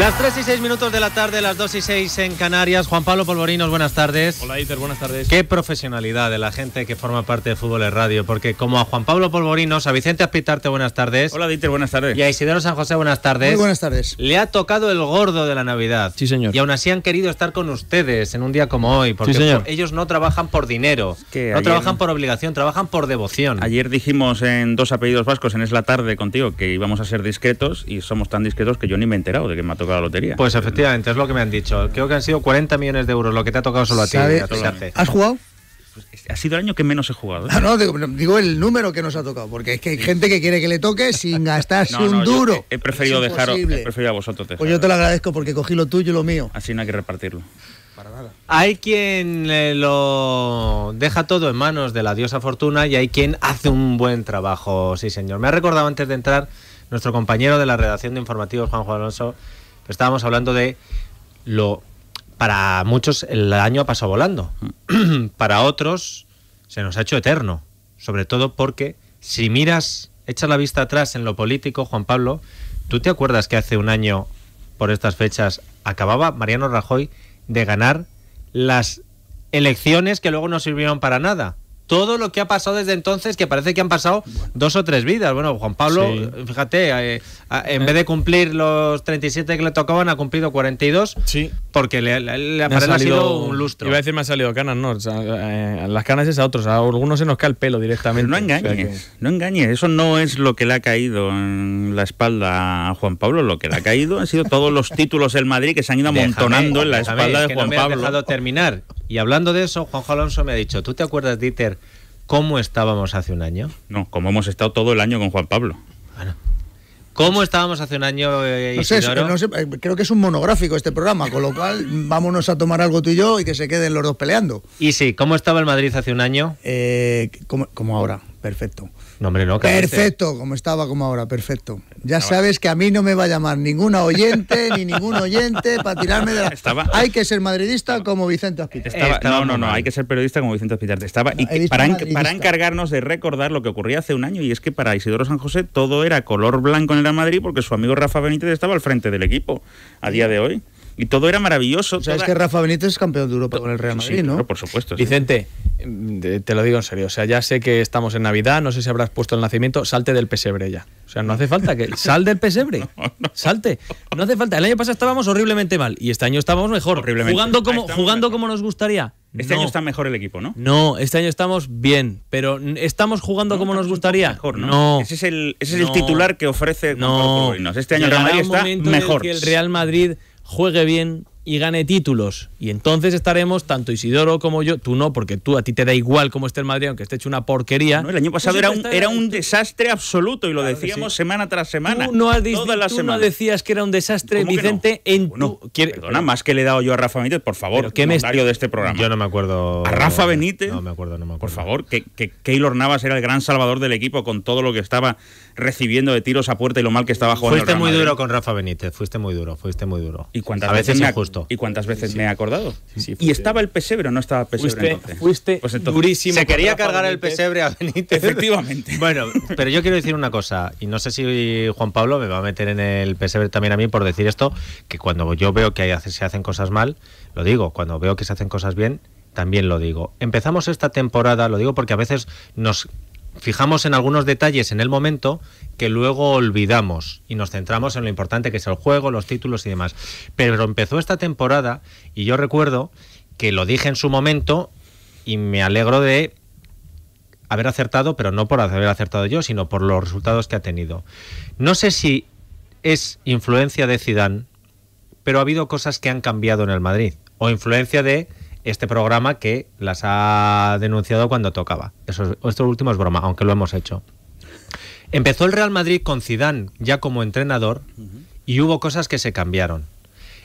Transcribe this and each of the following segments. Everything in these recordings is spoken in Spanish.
Las 3 y 6 minutos de la tarde, las 2 y 6 en Canarias. Juan Pablo Polvorinos, buenas tardes. Hola, Iter, buenas tardes. Qué profesionalidad de la gente que forma parte de Fútbol en Radio, porque como a Juan Pablo Polvorinos, a Vicente Aspitarte, buenas tardes. Hola, Dieter, buenas tardes. Y a Isidoro San José, buenas tardes. Muy buenas tardes. Le ha tocado el gordo de la Navidad. Sí, señor. Y aún así han querido estar con ustedes en un día como hoy, porque sí, señor. ellos no trabajan por dinero, no trabajan por obligación, trabajan por devoción. Ayer dijimos en dos apellidos vascos en Es la Tarde contigo que íbamos a ser discretos y somos tan discretos que yo ni me he enterado de que me ha tocado lotería. Pues efectivamente, es lo que me han dicho. Creo que han sido 40 millones de euros lo que te ha tocado solo a ti. ¿Has jugado? ha sido el año que menos he jugado. ¿eh? Ah, no, digo, el número que nos ha tocado, porque es que hay gente que quiere que le toque sin gastarse un duro. He, preferido dejarlo. he preferido a vosotros Pues yo te lo agradezco porque cogí lo tuyo y lo mío. Así no hay que repartirlo. Para nada. Hay quien eh, lo deja todo en manos de la diosa fortuna y hay quien hace un buen trabajo, sí señor. Me ha recordado antes de entrar nuestro compañero de la redacción de informativos, Juan Alonso, Estábamos hablando de lo... Para muchos el año ha pasado volando. para otros se nos ha hecho eterno. Sobre todo porque si miras, echas la vista atrás en lo político, Juan Pablo, ¿tú te acuerdas que hace un año, por estas fechas, acababa Mariano Rajoy de ganar las elecciones que luego no sirvieron para nada? todo lo que ha pasado desde entonces, que parece que han pasado dos o tres vidas. Bueno, Juan Pablo, fíjate, eh, en vez de cumplir los 37 que le tocaban, ha cumplido 42. Sí. Porque le, ha, parecido un lustro. Iba a decir me ha salido canas, no. Eh, las canas es a otros. A algunos se nos cae el pelo directamente. no engañes, no engañes. Eso no es lo que le ha caído en la espalda a Juan Pablo. Lo que le ha caído han sido todos los títulos del Madrid que se han ido amontonando en la espalda de Juan Pablo. terminar. Y hablando de eso, Juanjo Alonso me ha dicho, ¿tú te acuerdas, Dieter, ¿Cómo estábamos hace un año? No, como hemos estado todo el año con Juan Pablo. Ah, ¿Cómo estábamos hace un año? Eh, no sé, eh, creo que es un monográfico este programa, con lo cual vámonos a tomar algo tú y yo y que se queden los dos peleando. Y sí, ¿cómo estaba el Madrid hace un año? Eh, como ahora, perfecto. No, hombre, perfecto, como estaba como ahora, perfecto. Ya sabes que a mí no me va a llamar ninguna oyente ni ningún oyente para tirarme de la. Hay que ser madridista como Vicente estaba no, no, no, hay que ser periodista como Vicente Aspitar. Estaba para, encargarnos de recordar lo que ocurría hace un año y es que para Isidoro San José todo era color blanco en el Madrid porque su amigo Rafa Benítez estaba al frente del equipo a día de hoy y todo era maravilloso. Sabes que Rafa Benítez es campeón de Europa con el Real Madrid, ¿no? por supuesto. Vicente, mm, te lo digo en serio, o sea, ya sé que estamos en Navidad, no sé si habrás puesto el nacimiento, salte del pesebre ya. O sea, no hace falta que sal del pesebre. Salte. No hace falta. El año pasado estábamos horriblemente mal y este año estábamos mejor, horriblemente. jugando ah, como jugando como nos gustaría. Este año está mejor el equipo, ¿no? No, este año estamos bien, pero estamos jugando como nos gustaría. Mejor, ¿no? Ese es el ese es el titular que ofrece no. Este año el Real Madrid está mejor. el Real Madrid juegue bien y gane títulos. Y entonces estaremos, tanto Isidoro como yo, tú no, porque tú a ti te da igual cómo esté el Madrid, aunque esté hecho una porquería. el año pasado pues era un, era un desastre absoluto y lo decíamos semana tras semana. Tú no, has decías que era un desastre, Vicente, en Perdona, más que le he dado yo a Rafa Benítez, por favor, ¿qué notario de este programa. Yo no me acuerdo... A Rafa Benítez. No me acuerdo, no me acuerdo. Por favor, que, que Keylor Navas era el gran salvador del equipo con todo lo que estaba recibiendo de tiros a puerta y lo mal que estaba jugando. Fuiste muy duro con Rafa Benítez, fuiste muy duro, fuiste muy duro. ¿Y cuántas a veces, injusto. ¿Y cuántas veces me he acordado? y estaba el pesebre o no estaba el pesebre fuiste, pues durísimo. Se quería cargar el pesebre a Benítez. Efectivamente. bueno, pero yo quiero decir una cosa, y no sé si Juan Pablo me va a meter en el pesebre también a mí por decir esto, que cuando yo veo que se hacen cosas mal, lo digo, cuando veo que se hacen cosas bien, también lo digo. Empezamos esta temporada, lo digo porque a veces nos fijamos en algunos detalles en el momento que luego olvidamos y nos centramos en lo importante que es el juego, los títulos y demás. Pero empezó esta temporada y yo recuerdo que lo dije en su momento y me alegro de haber acertado, pero no por haber acertado yo, sino por los resultados que ha tenido. No sé si es influencia de Zidane, pero ha habido cosas que han cambiado en el Madrid o influencia de este programa que las ha denunciado cuando tocaba. Eso, esto último es broma, aunque lo hemos hecho. Empezó el Real Madrid con Zidane ya como entrenador y hubo cosas que se cambiaron.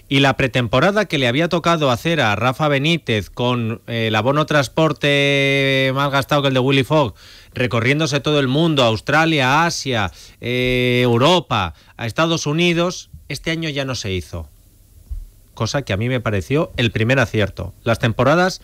Y la pretemporada que le había tocado hacer a Rafa Benítez con eh, el abono transporte más gastado que el de Willy Fogg, recorriéndose todo el mundo, Australia, Asia, eh, Europa, a Estados Unidos, este año ya no se hizo cosa que a mí me pareció el primer acierto. Las temporadas,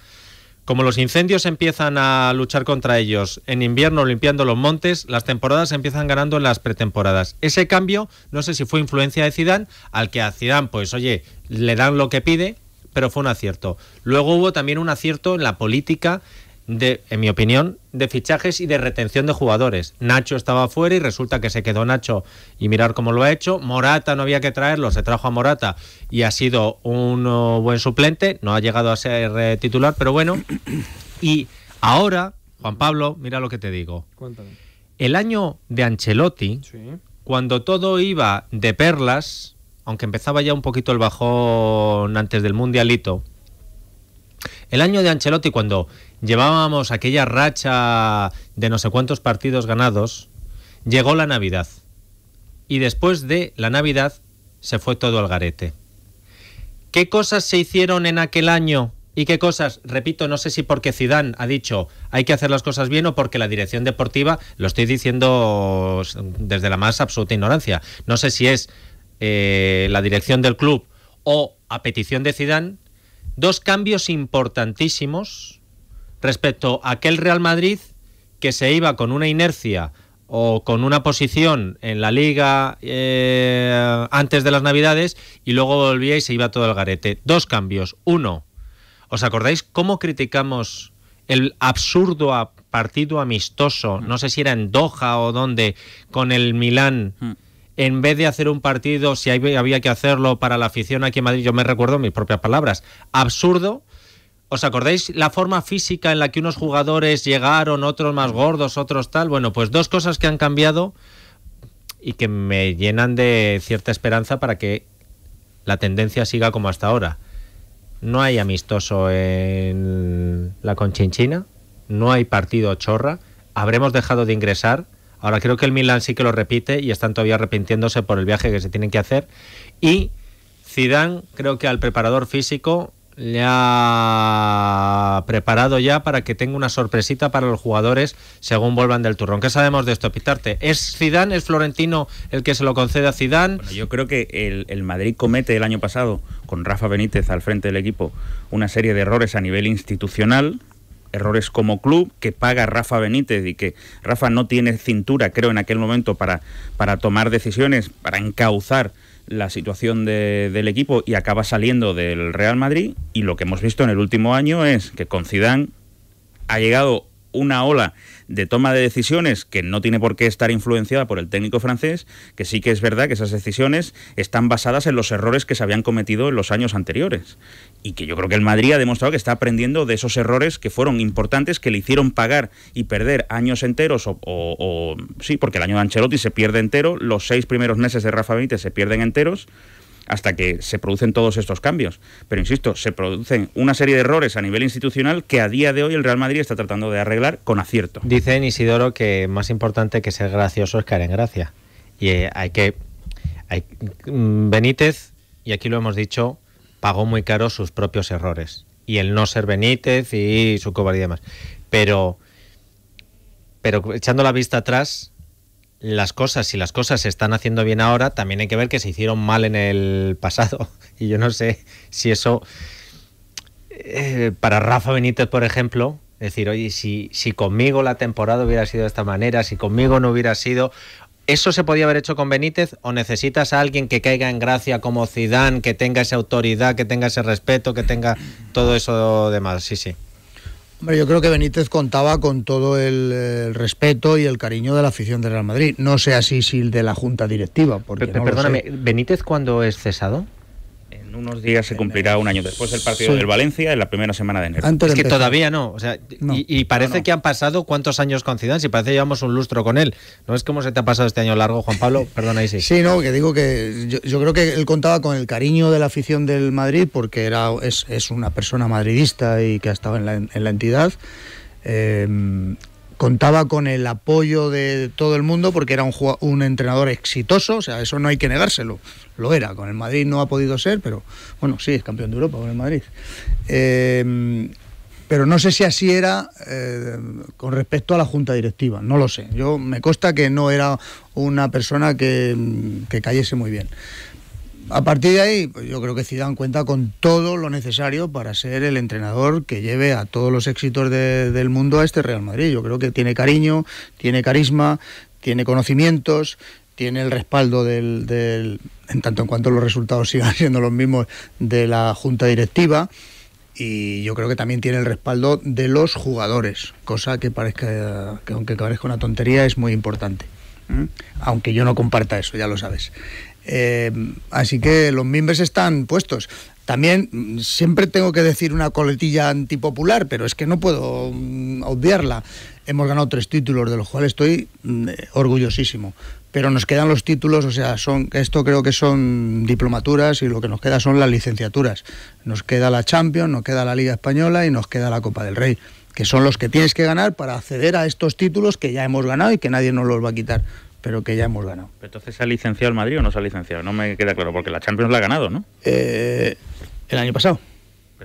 como los incendios empiezan a luchar contra ellos en invierno limpiando los montes, las temporadas empiezan ganando en las pretemporadas. Ese cambio, no sé si fue influencia de Zidane, al que a Zidane, pues oye, le dan lo que pide, pero fue un acierto. Luego hubo también un acierto en la política de, en mi opinión, de fichajes y de retención de jugadores. Nacho estaba fuera y resulta que se quedó Nacho y mirar cómo lo ha hecho. Morata no había que traerlo, se trajo a Morata y ha sido un uh, buen suplente, no ha llegado a ser eh, titular, pero bueno. Y ahora, Juan Pablo, mira lo que te digo. Cuéntame. El año de Ancelotti, cuando todo iba de perlas, aunque empezaba ya un poquito el bajón antes del mundialito, el año de Ancelotti cuando llevábamos aquella racha de no sé cuántos partidos ganados, llegó la Navidad. Y después de la Navidad se fue todo al garete. ¿Qué cosas se hicieron en aquel año y qué cosas, repito, no sé si porque Zidane ha dicho hay que hacer las cosas bien o porque la dirección deportiva, lo estoy diciendo desde la más absoluta ignorancia, no sé si es eh, la dirección del club o a petición de Zidane, dos cambios importantísimos respecto a aquel Real Madrid que se iba con una inercia o con una posición en la liga eh, antes de las navidades y luego volvía y se iba todo el garete. Dos cambios. Uno, ¿os acordáis cómo criticamos el absurdo partido amistoso, mm. no sé si era en Doha o dónde, con el Milán? Mm. En vez de hacer un partido, si había que hacerlo para la afición aquí en Madrid, yo me recuerdo mis propias palabras, absurdo ¿Os acordáis la forma física en la que unos jugadores llegaron, otros más gordos, otros tal? Bueno, pues dos cosas que han cambiado y que me llenan de cierta esperanza para que la tendencia siga como hasta ahora. No hay amistoso en la Conchinchina, no hay partido chorra, habremos dejado de ingresar. Ahora creo que el Milan sí que lo repite y están todavía arrepintiéndose por el viaje que se tienen que hacer. Y Zidane creo que al preparador físico le ha preparado ya para que tenga una sorpresita para los jugadores según vuelvan del turrón. ¿Qué sabemos de esto, Pitarte? ¿Es Zidane, es Florentino el que se lo concede a Zidane? yo creo que el, Madrid comete el año pasado, con Rafa Benítez al frente del equipo, una serie de errores a nivel institucional, errores como club que paga Rafa Benítez y que Rafa no tiene cintura, creo, en aquel momento para, para tomar decisiones, para encauzar la situación de, del equipo y acaba saliendo del Real Madrid y lo que hemos visto en el último año es que con Zidane ha llegado una ola de toma de decisiones que no tiene por qué estar influenciada por el técnico francés, que sí que es verdad que esas decisiones están basadas en los errores que se habían cometido en los años anteriores. Y que yo creo que el Madrid ha demostrado que está aprendiendo de esos errores que fueron importantes, que le hicieron pagar y perder años enteros, o, sí, porque el año de Ancelotti se pierde entero, los seis primeros meses de Rafa Benítez se pierden enteros hasta que se producen todos estos cambios. Pero insisto, se producen una serie de errores a nivel institucional que a día de hoy el Real Madrid está tratando de arreglar con acierto. Dicen Isidoro que más importante que ser gracioso es caer en gracia. Y eh, hay que. Mm, Benítez, y aquí lo hemos dicho, pagó muy caro sus propios errores. Y el no ser Benítez y su cobardía y demás. Pero, pero echando la vista atrás, las cosas, si las cosas se están haciendo bien ahora, también hay que ver que se hicieron mal en el pasado. Y yo no sé si eso, eh, para Rafa Benítez, por ejemplo, decir, oye, si, si conmigo la temporada hubiera sido de esta manera, si conmigo no hubiera sido, ¿Eso se podía haber hecho con Benítez o necesitas a alguien que caiga en gracia como Zidane, que tenga esa autoridad, que tenga ese respeto, que tenga todo eso más Sí, sí yo creo que Benítez contaba con todo el, respeto y el cariño de la afición de Real Madrid. No sé así si el de la junta directiva. Porque perdóname, ¿Benítez cuándo es cesado? En unos días se cumplirá un año después del partido del Valencia, en la primera semana de enero. es que todavía no. O sea, Y, parece que han pasado cuántos años con Zidane, si parece llevamos un lustro con él. ¿No es cómo se te ha pasado este año largo, Juan Pablo? Perdón, ahí sí. Sí, no, que digo que yo, creo que él contaba con el cariño de la afición del Madrid, porque era, es, es una persona madridista y que ha estado en la, entidad. Eh, contaba con el apoyo de todo el mundo porque era un, un entrenador exitoso, o sea, eso no hay que negárselo, lo era, con el Madrid no ha podido ser, pero bueno, sí, es campeón de Europa con el Madrid. Eh, pero no sé si así era eh, con respecto a la junta directiva, no lo sé. Yo me consta que no era una persona que, que cayese muy bien. A partir de ahí, pues, yo creo que Zidane cuenta con todo lo necesario para ser el entrenador que lleve a todos los éxitos del mundo a este Real Madrid. Yo creo que tiene cariño, tiene carisma, tiene conocimientos, tiene el respaldo del, en tanto en cuanto los resultados sigan siendo los mismos de la junta directiva y yo creo que también tiene el respaldo de los jugadores, cosa que parezca que aunque parezca una tontería es muy importante. ¿Mm? Aunque yo no comparta eso, ya lo sabes. Eh, así que los mimbres están puestos. También mm, siempre tengo que decir una coletilla antipopular, pero es que no puedo mm, obviarla. Hemos ganado tres títulos, de los cuales estoy mm, eh, orgullosísimo. Pero nos quedan los títulos, o sea, son, esto creo que son diplomaturas y lo que nos queda son las licenciaturas. Nos queda la Champions, nos queda la Liga Española y nos queda la Copa del Rey, que son los que tienes que ganar para acceder a estos títulos que ya hemos ganado y que nadie nos los va a quitar pero que ya hemos ganado. entonces se ha licenciado el Madrid o no se ha licenciado, no me queda claro, porque la Champions la ha ganado, ¿no? Eh, el año pasado.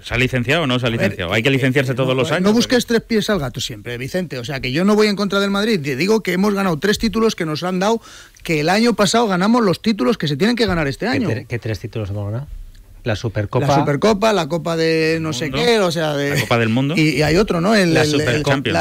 ¿Se ha licenciado o no se ha licenciado? Hay que licenciarse eh, todos los años. No busques tres pies al gato siempre, Vicente. O sea, que yo no voy en contra del Madrid. Te digo que hemos ganado tres títulos que nos han dado, que el año pasado ganamos los títulos que se tienen que ganar este año. ¿Qué, qué tres títulos hemos ganado? La Supercopa. La Supercopa, la Copa de no sé qué, o sea, de... La Copa del Mundo. Y, hay otro, ¿no? la,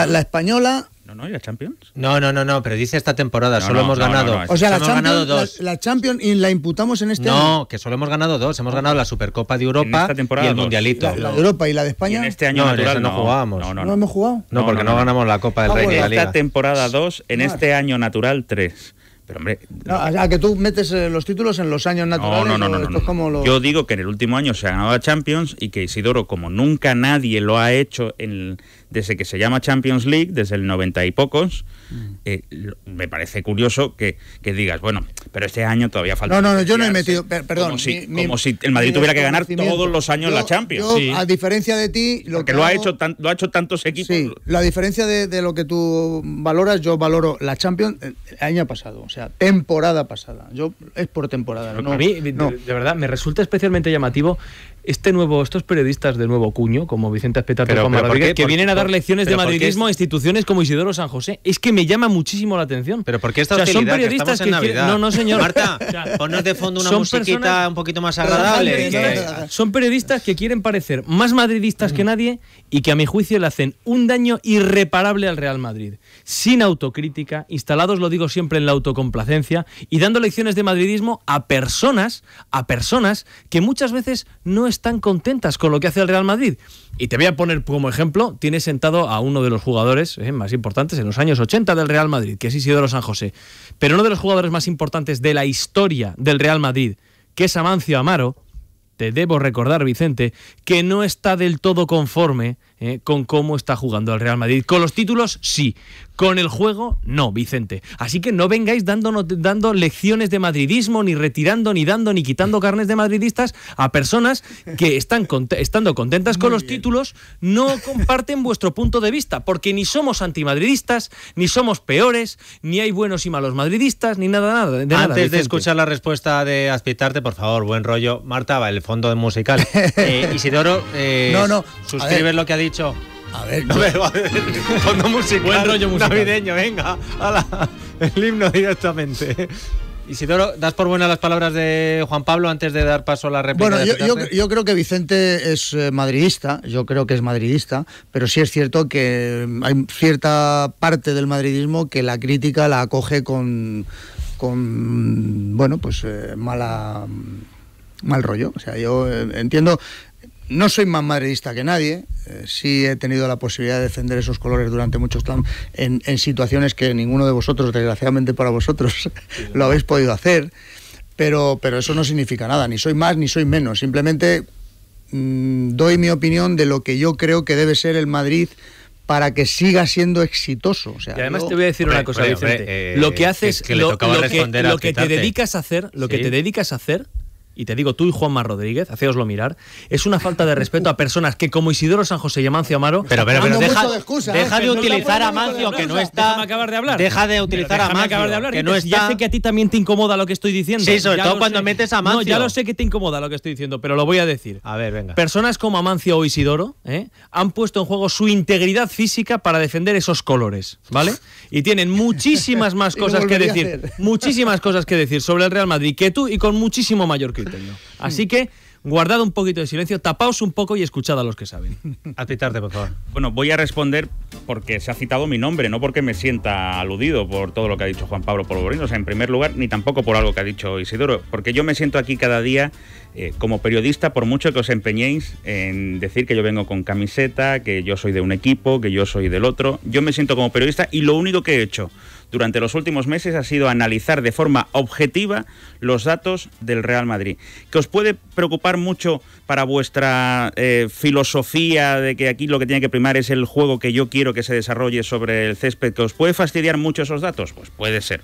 la, española. No, no, ¿y la Champions? No, no, no, pero dice esta temporada, solo hemos ganado. o sea, la Champions, La, Champions y la imputamos en este año. No, que solo hemos ganado dos. Hemos ganado la Supercopa de Europa y el Mundialito. La, de Europa y la de España. En este año natural, no, jugábamos. No, no, hemos jugado. No, porque no, ganamos la Copa del ah, Rey de la Liga. Esta temporada dos, en este año natural tres. Pero hombre, a que tú metes eh, los títulos en los años naturales. No, no, no, Yo digo que en el último año se ha ganado Champions y que Isidoro, como nunca nadie lo ha hecho en desde que se llama Champions League, desde el 90 y pocos, mm. eh, me parece curioso que, digas, bueno, pero este año todavía falta. No, no, yo no he metido, perdón. Como si, el Madrid tuviera que ganar todos los años la Champions. Yo, A diferencia de ti, lo Porque que. lo, ha hecho ha hecho tantos equipos. Sí, la diferencia de, lo que tú valoras, yo valoro la Champions eh, el año pasado, o sea, temporada pasada. Yo es por temporada. no. de verdad, me resulta especialmente llamativo este nuevo, estos periodistas de nuevo cuño, como Vicente Espetato que vienen a dar lecciones de madridismo a instituciones como Isidoro San José, es que me llama muchísimo la atención. Pero porque esta o son periodistas que, Marta, de fondo una musiquita un poquito más agradable. Son periodistas que quieren parecer más madridistas que mm. nadie y que a mi juicio le hacen un daño irreparable al Real Madrid, sin autocrítica, instalados lo digo siempre en la autocomplacencia y dando lecciones de madridismo a personas, a personas que muchas veces no están están contentas con lo que hace el Real Madrid. Y te voy a poner como ejemplo, tiene sentado a uno de los jugadores eh, más importantes en los años 80 del Real Madrid, que es Isidoro San José. Pero uno de los jugadores más importantes de la historia del Real Madrid, que es Amancio Amaro, te debo recordar, Vicente, que no está del todo conforme eh, con cómo está jugando el Real Madrid. Con los títulos, sí. Con el juego, no, Vicente. Así que no vengáis dando, dando lecciones de madridismo, ni retirando, ni dando, ni quitando carnes de madridistas a personas que están estando contentas con los títulos, no comparten vuestro punto de vista, porque ni somos antimadridistas, ni somos peores, ni hay buenos y malos madridistas, ni nada, nada. Antes de escuchar la respuesta de Aspitarte, por favor, buen rollo. Marta, va el fondo musical. Eh, Isidoro, eh, no, no. suscribes lo que ha dicho dicho. A ver, no, a musical, rollo navideño, venga, el himno directamente. Isidoro, ¿das por buenas las palabras de Juan Pablo antes de dar paso a la repetición. Bueno, yo, creo que Vicente es eh, madridista, yo creo que es madridista, pero sí es cierto que mm, hay cierta parte del madridismo que la crítica la acoge con, con mm, bueno, pues eh, mala mm, mal rollo. O sea, yo eh, entiendo, no soy más madridista que nadie, eh, sí he tenido la posibilidad de defender esos colores durante muchos en, en situaciones que ninguno de vosotros, desgraciadamente para vosotros, lo habéis podido hacer, pero, pero eso no significa nada, ni soy más ni soy menos, simplemente mm, doy mi opinión de lo que yo creo que debe ser el Madrid para que siga siendo exitoso. y además te voy a decir una cosa, diferente. lo que eh, haces, lo, que, te dedicas a hacer, lo que te dedicas a hacer, y te digo tú y Juanma Rodríguez, hacéoslo mirar, es una falta de respeto a personas que como Isidoro San José y Amancio Amaro... Pero, pero, ¿eh? deja, de, utilizar a Amancio, que no está... Deja de utilizar a Amancio, que no está... Ya sé que a ti también te incomoda lo que estoy diciendo. Sí, sobre todo cuando metes a Amancio. No, ya lo sé que te incomoda lo que estoy diciendo, pero lo voy a decir. A ver, venga. Personas como Amancio o Isidoro ¿eh? han puesto en juego su integridad física para defender esos colores, ¿vale? y tienen muchísimas más cosas que decir, muchísimas cosas que decir sobre el Real Madrid que tú y con muchísimo mayor criterio. Así que guardad un poquito de silencio, tapaos un poco y escuchad a los que saben. A tarde, por favor. Bueno, voy a responder porque se ha citado mi nombre, no porque me sienta aludido por todo lo que ha dicho Juan Pablo Polvorino, o sea, en primer lugar, ni tampoco por algo que ha dicho Isidoro, porque yo me siento aquí cada día eh, como periodista, por mucho que os empeñéis en decir que yo vengo con camiseta, que yo soy de un equipo, que yo soy del otro, yo me siento como periodista y lo único que he hecho durante los últimos meses ha sido analizar de forma objetiva los datos del Real Madrid. ¿Que os puede preocupar mucho para vuestra eh, filosofía de que aquí lo que tiene que primar es el juego que yo quiero que se desarrolle sobre el césped? ¿Que os puede fastidiar mucho esos datos? Pues puede ser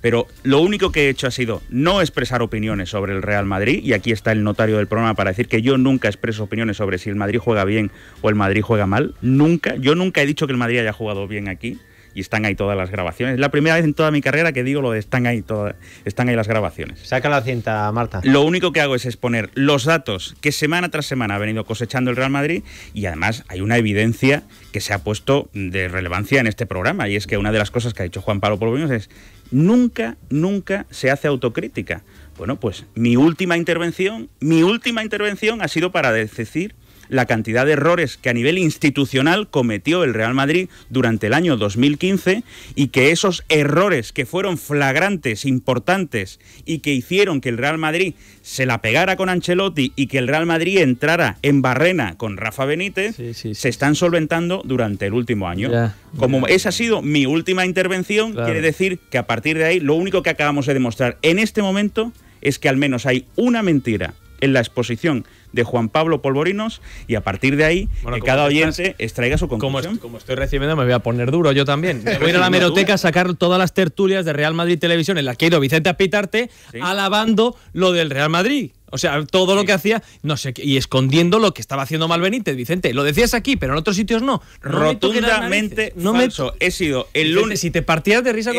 pero lo único que he hecho ha sido no expresar opiniones sobre el Real Madrid, y aquí está el notario del programa para decir que yo nunca expreso opiniones sobre si el Madrid juega bien o el Madrid juega mal, nunca, yo nunca he dicho que el Madrid haya jugado bien aquí, y están ahí todas las grabaciones. Es la primera vez en toda mi carrera que digo lo de están ahí, todas, están ahí las grabaciones. Saca la cinta, Marta. Lo único que hago es exponer los datos que semana tras semana ha venido cosechando el Real Madrid y además hay una evidencia que se ha puesto de relevancia en este programa y es que una de las cosas que ha dicho Juan Pablo Polvinos es nunca, nunca se hace autocrítica. Bueno, pues mi última intervención, mi última intervención ha sido para decir la cantidad de errores que a nivel institucional cometió el Real Madrid durante el año 2015 y que esos errores que fueron flagrantes, importantes y que hicieron que el Real Madrid se la pegara con Ancelotti y que el Real Madrid entrara en barrena con Rafa Benítez, se están solventando durante el último año. Como esa ha sido mi última intervención, quiere decir que a partir de ahí lo único que acabamos de demostrar en este momento es que al menos hay una mentira en la exposición de Juan Pablo Polvorinos y a partir de ahí que cada oyente extraiga su conclusión. Como, estoy recibiendo me voy a poner duro yo también. voy a ir a la meroteca a sacar todas las tertulias de Real Madrid Televisión en las que ha ido Vicente a pitarte alabando lo del Real Madrid. O sea, todo lo que hacía, no sé, y escondiendo lo que estaba haciendo mal Vicente. Lo decías aquí, pero en otros sitios no. Rotundamente no Me... He sido el lunes Si te partías de risa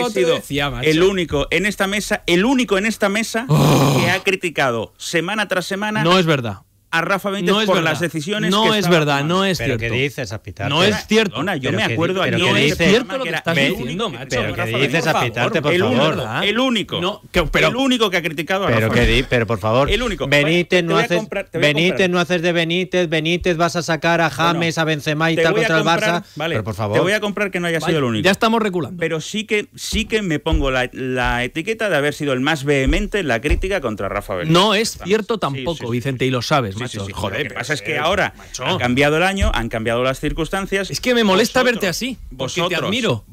El único en esta mesa, el único en esta mesa oh. que ha criticado semana tras semana. No es verdad a Rafa Benítez no por las decisiones no es verdad no es cierto no es cierto yo me acuerdo es lo que estás diciendo dices por favor el único que, el único que ha criticado a pero pero por favor el único Benítez no haces no haces de Benítez Benítez vas a sacar a James a Benzema y tal contra el Barça pero por favor te voy a comprar que no haya sido el único ya estamos reculando pero sí que sí que me pongo la etiqueta de haber sido el más vehemente en la crítica contra Rafa Benítez no es cierto tampoco Vicente y lo sabes Joder, lo que pasa es que ahora han cambiado el año, han cambiado las circunstancias. Es que me molesta verte así. Vosotros. Porque te admiro.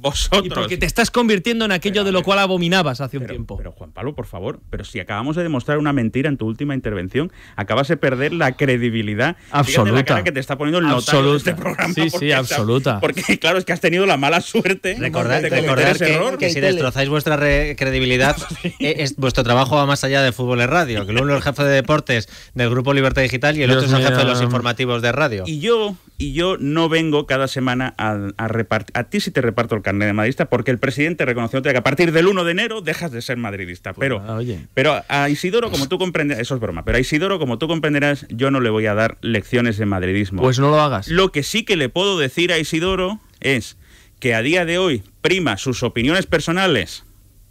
Y porque te estás convirtiendo en aquello de lo cual abominabas hace un tiempo. Pero Juan Pablo, por favor, pero si acabamos de demostrar una mentira en tu última intervención, acabas de perder la credibilidad absoluta que te está poniendo el de este programa. Sí, sí, absoluta. porque claro, es que has tenido la mala suerte. Recordad, de que, si destrozáis vuestra credibilidad, eh, es, vuestro trabajo va más allá de fútbol y radio. Que luego el jefe de deportes del Grupo Libertad y el otro es el jefe de los informativos de radio. Y yo, y yo no vengo cada semana a, a repartir. A ti sí te reparto el carnet de madridista porque el presidente reconoció que a partir del 1 de enero dejas de ser madridista. Pues, pero, ah, pero a Isidoro, como tú comprenderás, eso es broma, pero a Isidoro, como tú comprenderás, yo no le voy a dar lecciones de madridismo. Pues no lo hagas. Lo que sí que le puedo decir a Isidoro es que a día de hoy prima sus opiniones personales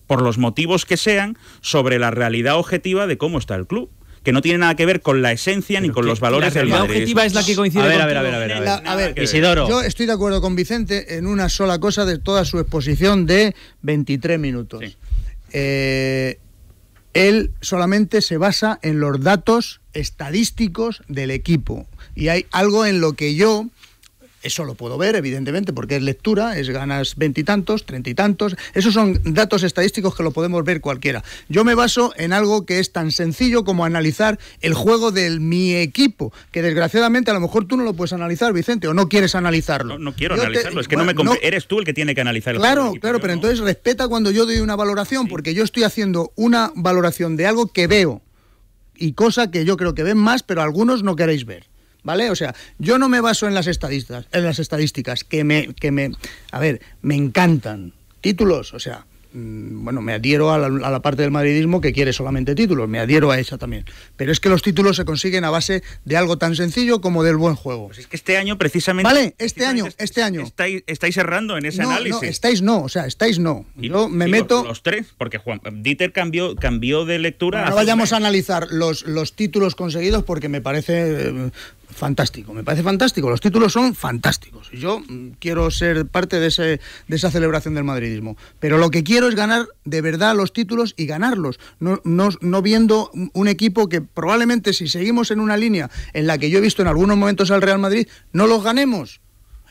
por los motivos que sean, sobre la realidad objetiva de cómo está el club que no tiene nada que ver con la esencia ni con los valores del Madrid. La objetiva es la que coincide. A a ver, a ver, a ver, Isidoro. Yo estoy de acuerdo con Vicente en una sola cosa de toda su exposición de 23 minutos. Eh, él solamente se basa en los datos estadísticos del equipo. Y hay algo en lo que yo eso lo puedo ver, evidentemente, porque es lectura, es ganas veintitantos, treinta y tantos. Esos son datos estadísticos que lo podemos ver cualquiera. Yo me baso en algo que es tan sencillo como analizar el juego de mi equipo, que desgraciadamente a lo mejor tú no lo puedes analizar, Vicente, o no quieres analizarlo. No, quiero analizarlo, es que no me eres tú el que tiene que analizar. El claro, claro, pero entonces respeta cuando yo doy una valoración, porque yo estoy haciendo una valoración de algo que veo y cosa que yo creo que ven más, pero algunos no queréis ver. ¿vale? O sea, yo no me baso en las estadísticas, en las estadísticas que me, que me, a ver, me encantan títulos, o sea, mm, bueno, me adhiero a la, parte del madridismo que quiere solamente títulos, me adhiero a esa también. Pero es que los títulos se consiguen a base de algo tan sencillo como del buen juego. Pues es que este año precisamente... Vale, este año, este año. Estáis, cerrando errando en ese análisis. No, estáis no, o sea, estáis no. Yo me meto... Los, tres, porque Juan, Dieter cambió, cambió de lectura... No, vayamos a analizar los, los títulos conseguidos porque me parece... Eh, fantástico, me parece fantástico, los títulos son fantásticos. Yo mm, quiero ser parte de, ese, de esa celebración del madridismo, pero lo que quiero es ganar de verdad los títulos y ganarlos, no, no, no, viendo un equipo que probablemente si seguimos en una línea en la que yo he visto en algunos momentos al Real Madrid, no los ganemos.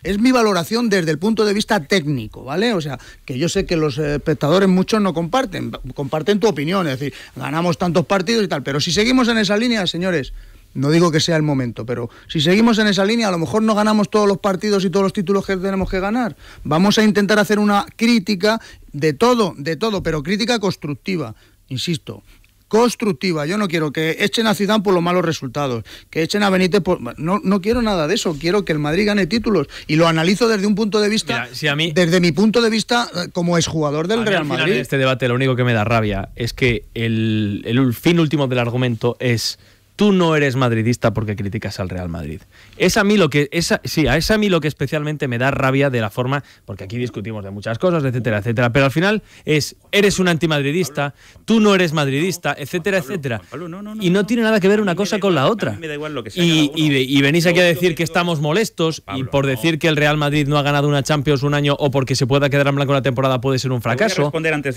Es mi valoración desde el punto de vista técnico, ¿vale? O sea, que yo sé que los eh, espectadores muchos no comparten, comparten tu opinión, es decir, ganamos tantos partidos y tal, pero si seguimos en esa línea, señores, no digo que sea el momento, pero si seguimos en esa línea, a lo mejor no ganamos todos los partidos y todos los títulos que tenemos que ganar. Vamos a intentar hacer una crítica de todo, de todo, pero crítica constructiva, insisto. Constructiva, yo no quiero que echen a Ciudad por los malos resultados, que echen a Benítez por. No, no quiero nada de eso, quiero que el Madrid gane títulos y lo analizo desde un punto de vista. a mí... Desde mi punto de vista eh, como exjugador del Real Madrid. este debate lo único que me da rabia es que el fin último del argumento es tú no eres madridista porque criticas al Real Madrid. Es a mí lo que sí, es a mí lo que especialmente me da rabia de la forma, porque aquí discutimos de muchas cosas, etcétera, etcétera, pero al final es eres un antimadridista, tú no eres madridista, etcétera, etcétera. Y no tiene nada que ver una cosa con la otra. Y, venís aquí a decir que estamos molestos y por decir que el Real Madrid no ha ganado una Champions un año o porque se pueda quedar en blanco la temporada puede ser un fracaso.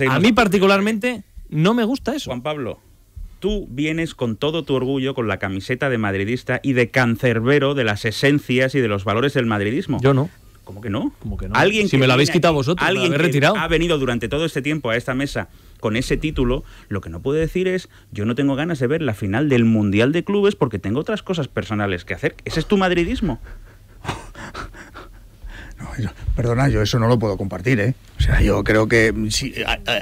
A mí particularmente no me gusta eso. Juan Pablo, tú vienes con todo tu orgullo, con la camiseta de madridista y de cancerbero de las esencias y de los valores del madridismo. Yo no. ¿Cómo que no? ¿Cómo que no? Alguien si me lo habéis quitado vosotros, alguien retirado. ha venido durante todo este tiempo a esta mesa con ese título, lo que no puede decir es yo no tengo ganas de ver la final del Mundial de Clubes porque tengo otras cosas personales que hacer. Ese es tu madridismo. perdona, yo eso no lo puedo compartir, ¿eh? O sea, yo creo que mm,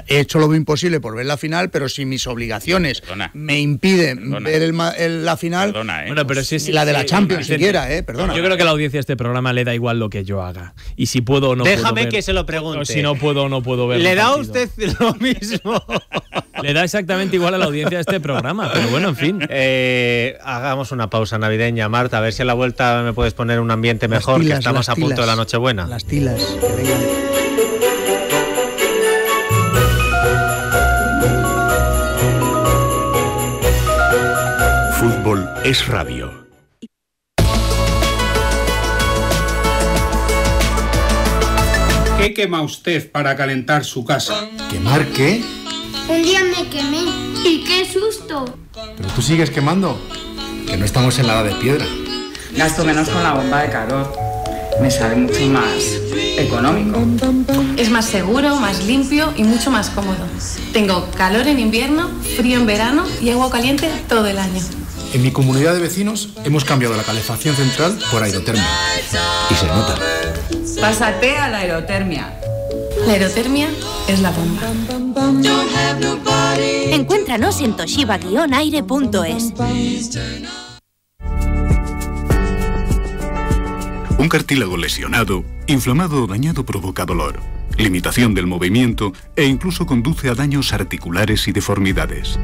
he hecho lo imposible por ver la final, pero si mis obligaciones me impiden ver la final, perdona, ¿eh? bueno, pero si es, la de la Champions siquiera, ¿eh? Perdona. Yo creo que a la audiencia de este programa le da igual lo que yo haga. Y si puedo o no Déjame puedo ver, que se lo pregunte. si no puedo o no puedo ver. Le da a usted lo mismo. le da exactamente igual a la audiencia de este programa, pero bueno, en fin. Eh, hagamos una pausa navideña, Marta, a ver si a la vuelta me puedes poner un ambiente mejor, que estamos a punto de la noche buena. Las tilas, que vengan. es radio. ¿Qué quema usted para calentar su casa? ¿Quemar qué? Un día me quemé. ¡Y qué susto! Pero tú sigues quemando. Que no estamos en la edad de piedra. Gasto menos con la bomba de calor. Me sale mucho más económico. Es más seguro, más limpio y mucho más cómodo. Tengo calor en invierno, frío en verano y agua caliente todo el año. En mi comunidad de vecinos hemos cambiado la calefacción central por aerotermia. Y se nota. Pásate a la aerotermia. La aerotermia es la bomba. Encuéntranos en toshiba-aire.es. Un cartílago lesionado, inflamado o dañado provoca dolor, limitación del movimiento e incluso conduce a daños articulares y deformidades.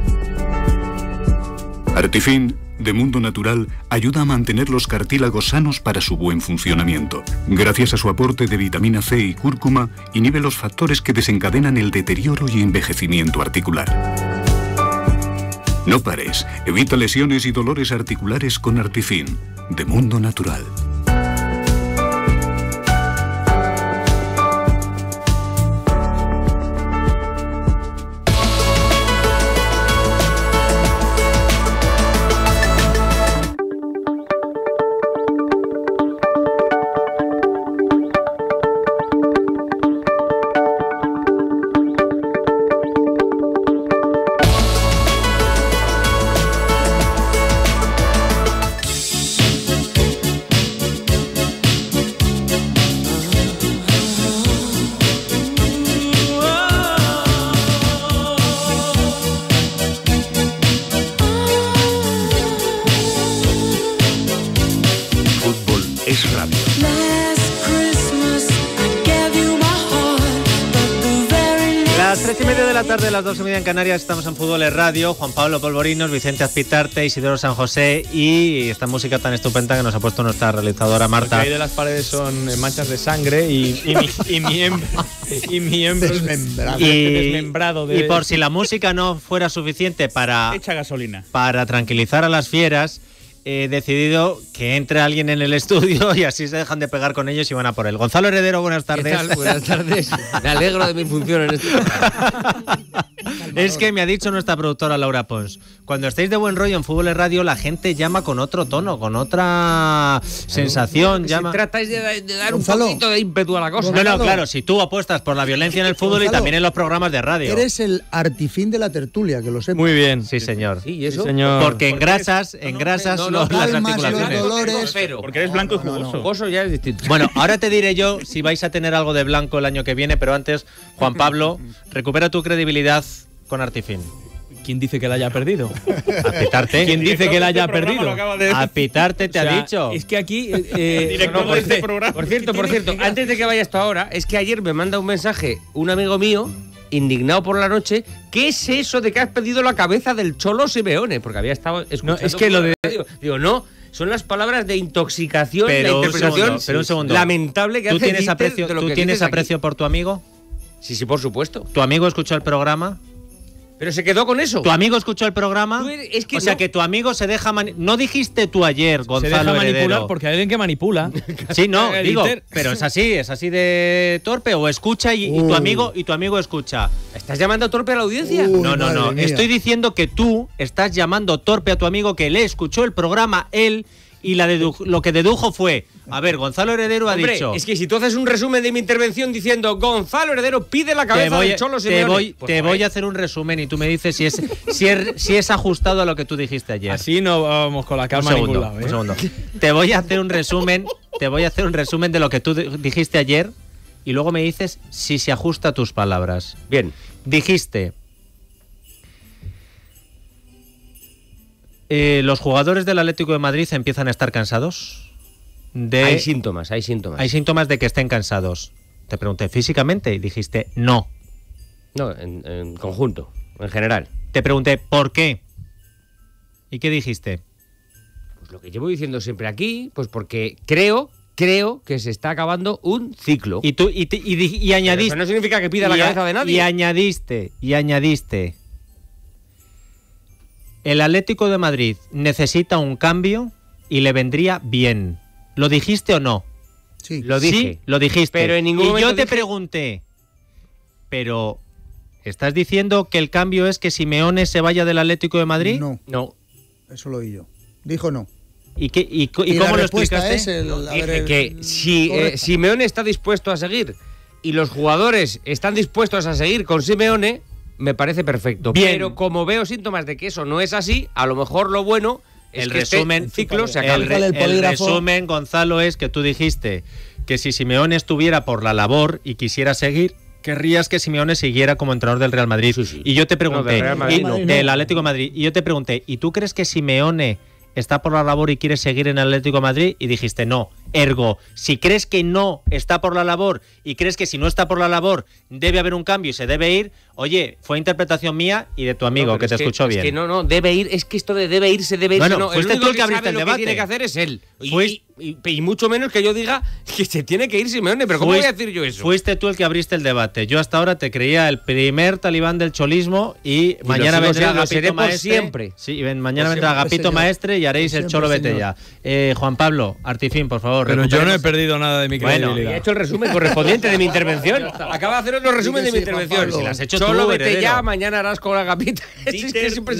Artifin de Mundo Natural ayuda a mantener los cartílagos sanos para su buen funcionamiento. Gracias a su aporte de vitamina C y cúrcuma, inhibe los factores que desencadenan el deterioro y envejecimiento articular. No pares, evita lesiones y dolores articulares con Artifin, de Mundo Natural. Buenas tardes, las dos y media en Canarias, estamos en Fútbol Radio. Juan Pablo Polvorinos, Vicente Azpitarte, Isidoro San José y esta música tan estupenda que nos ha puesto nuestra realizadora Marta. Lo que de las paredes son eh, manchas de sangre y, miembros y por si la música no fuera suficiente para. gasolina. Para tranquilizar a las fieras he decidido que entre alguien en el estudio y así se dejan de pegar con ellos y van a por él. Gonzalo Heredero, buenas tardes. Buenas tardes. Me alegro de mi función en este Es que me ha dicho nuestra productora Laura Pons, cuando estáis de buen rollo en Fútbol y Radio, la gente llama con otro tono, con otra sensación. Llama... tratáis de, dar un poquito de ímpetu a la cosa. no, no, claro, si tú apuestas por la violencia en el fútbol y también en los programas de radio. Eres el artifín de la tertulia, que lo sé. Muy bien. Sí, señor. Sí, Porque, en grasas, en grasas porque eres blanco y jugoso. ya es distinto. Bueno, ahora te diré yo si vais a tener algo de blanco el año que viene, pero antes, Juan Pablo, recupera tu credibilidad con Artifin. ¿Quién dice que la haya perdido? A ¿Quién dice que la haya perdido? A pitarte este te ha dicho. Es que aquí. por cierto, por cierto, antes de que vayas tú ahora, es que ayer me manda un mensaje un amigo mío indignado por la noche, ¿qué es eso de que has perdido la cabeza del Cholo Simeone? Porque había estado escuchando... No, es que lo de... Digo, no, son las palabras de intoxicación, pero pero un segundo. lamentable que ¿Tú tienes aprecio, ¿Tú tienes aprecio por tu amigo? Sí, sí, por supuesto. ¿Tu amigo escuchó el programa? Pero se quedó con eso. ¿Tu amigo escuchó el programa? o sea que tu amigo se deja no dijiste tú ayer, Gonzalo Se manipular porque hay alguien que manipula. sí, no, digo, pero es así, es así de torpe o escucha y, tu uh. amigo y tu amigo escucha. ¿Estás llamando torpe a la audiencia? no, no, no, estoy diciendo que tú estás llamando torpe a tu amigo que le escuchó el programa él y lo que dedujo fue a ver, Gonzalo Heredero ha dicho. Es que si tú haces un resumen de mi intervención diciendo Gonzalo Heredero pide la cabeza de Cholo Simeone. Te voy, te voy a hacer un resumen y tú me dices si es, ajustado a lo que tú dijiste ayer. Así no vamos con la calma un ¿eh? segundo, Te voy a hacer un resumen, te voy a hacer un resumen de lo que tú dijiste ayer y luego me dices si se ajusta a tus palabras. Bien. Dijiste eh, ¿Los jugadores del Atlético de Madrid empiezan a estar cansados? Hay síntomas, hay síntomas. Hay síntomas de que estén cansados. Te pregunté físicamente y dijiste no. No, en, conjunto, en general. Te pregunté por qué. ¿Y qué dijiste? Pues lo que llevo diciendo siempre aquí, pues porque creo creo que se está acabando un ciclo. Y tú y, y añadiste. no significa que pida la cabeza de nadie. Y añadiste, y añadiste. El Atlético de Madrid necesita un cambio y le vendría bien. ¿Lo dijiste o no? Sí. Lo Sí, lo dijiste. Pero en ningún y yo te pregunté, pero ¿estás diciendo que el cambio es que Simeone se vaya del Atlético de Madrid? No. No. Eso lo oí yo. Dijo no. ¿Y, qué, cómo lo explicaste? que si eh, Simeone está dispuesto a seguir y los jugadores están dispuestos a seguir con Simeone, me parece perfecto. Pero como veo síntomas de que eso no es así, a lo mejor lo bueno el este resumen, ciclo El, resumen, Gonzalo, es que tú dijiste que si Simeone estuviera por la labor y quisiera seguir, querrías que Simeone siguiera como entrenador del Real Madrid. Y yo te pregunté, del, y, Atlético Madrid, y yo te pregunté, ¿y tú crees que Simeone está por la labor y quiere seguir en el Atlético Madrid? Y dijiste, no, Ergo, si crees que no está por la labor y crees que si no está por la labor debe haber un cambio y se debe ir, oye, fue interpretación mía y de tu amigo que te escuchó bien. Es que no, no, debe ir, es que esto de debe ir se debe ir. no, el tú el que, abriste el debate. Lo que tiene que hacer es él. Y, y, mucho menos que yo diga que se tiene que ir Simeone, pero ¿cómo voy a decir yo eso? Fuiste tú el que abriste el debate. Yo hasta ahora te creía el primer talibán del cholismo y, mañana vendrá Gapito Maestre. siempre. Sí, mañana vendrá Agapito Maestre y haréis el cholo vete ya. Eh, Juan Pablo, Artifín, por favor pero yo no he perdido nada de mi credibilidad. Bueno, he hecho el resumen correspondiente de mi intervención. Acaba de hacer otro resumen de mi intervención. Si las hecho Solo vete ya, mañana harás con la capita.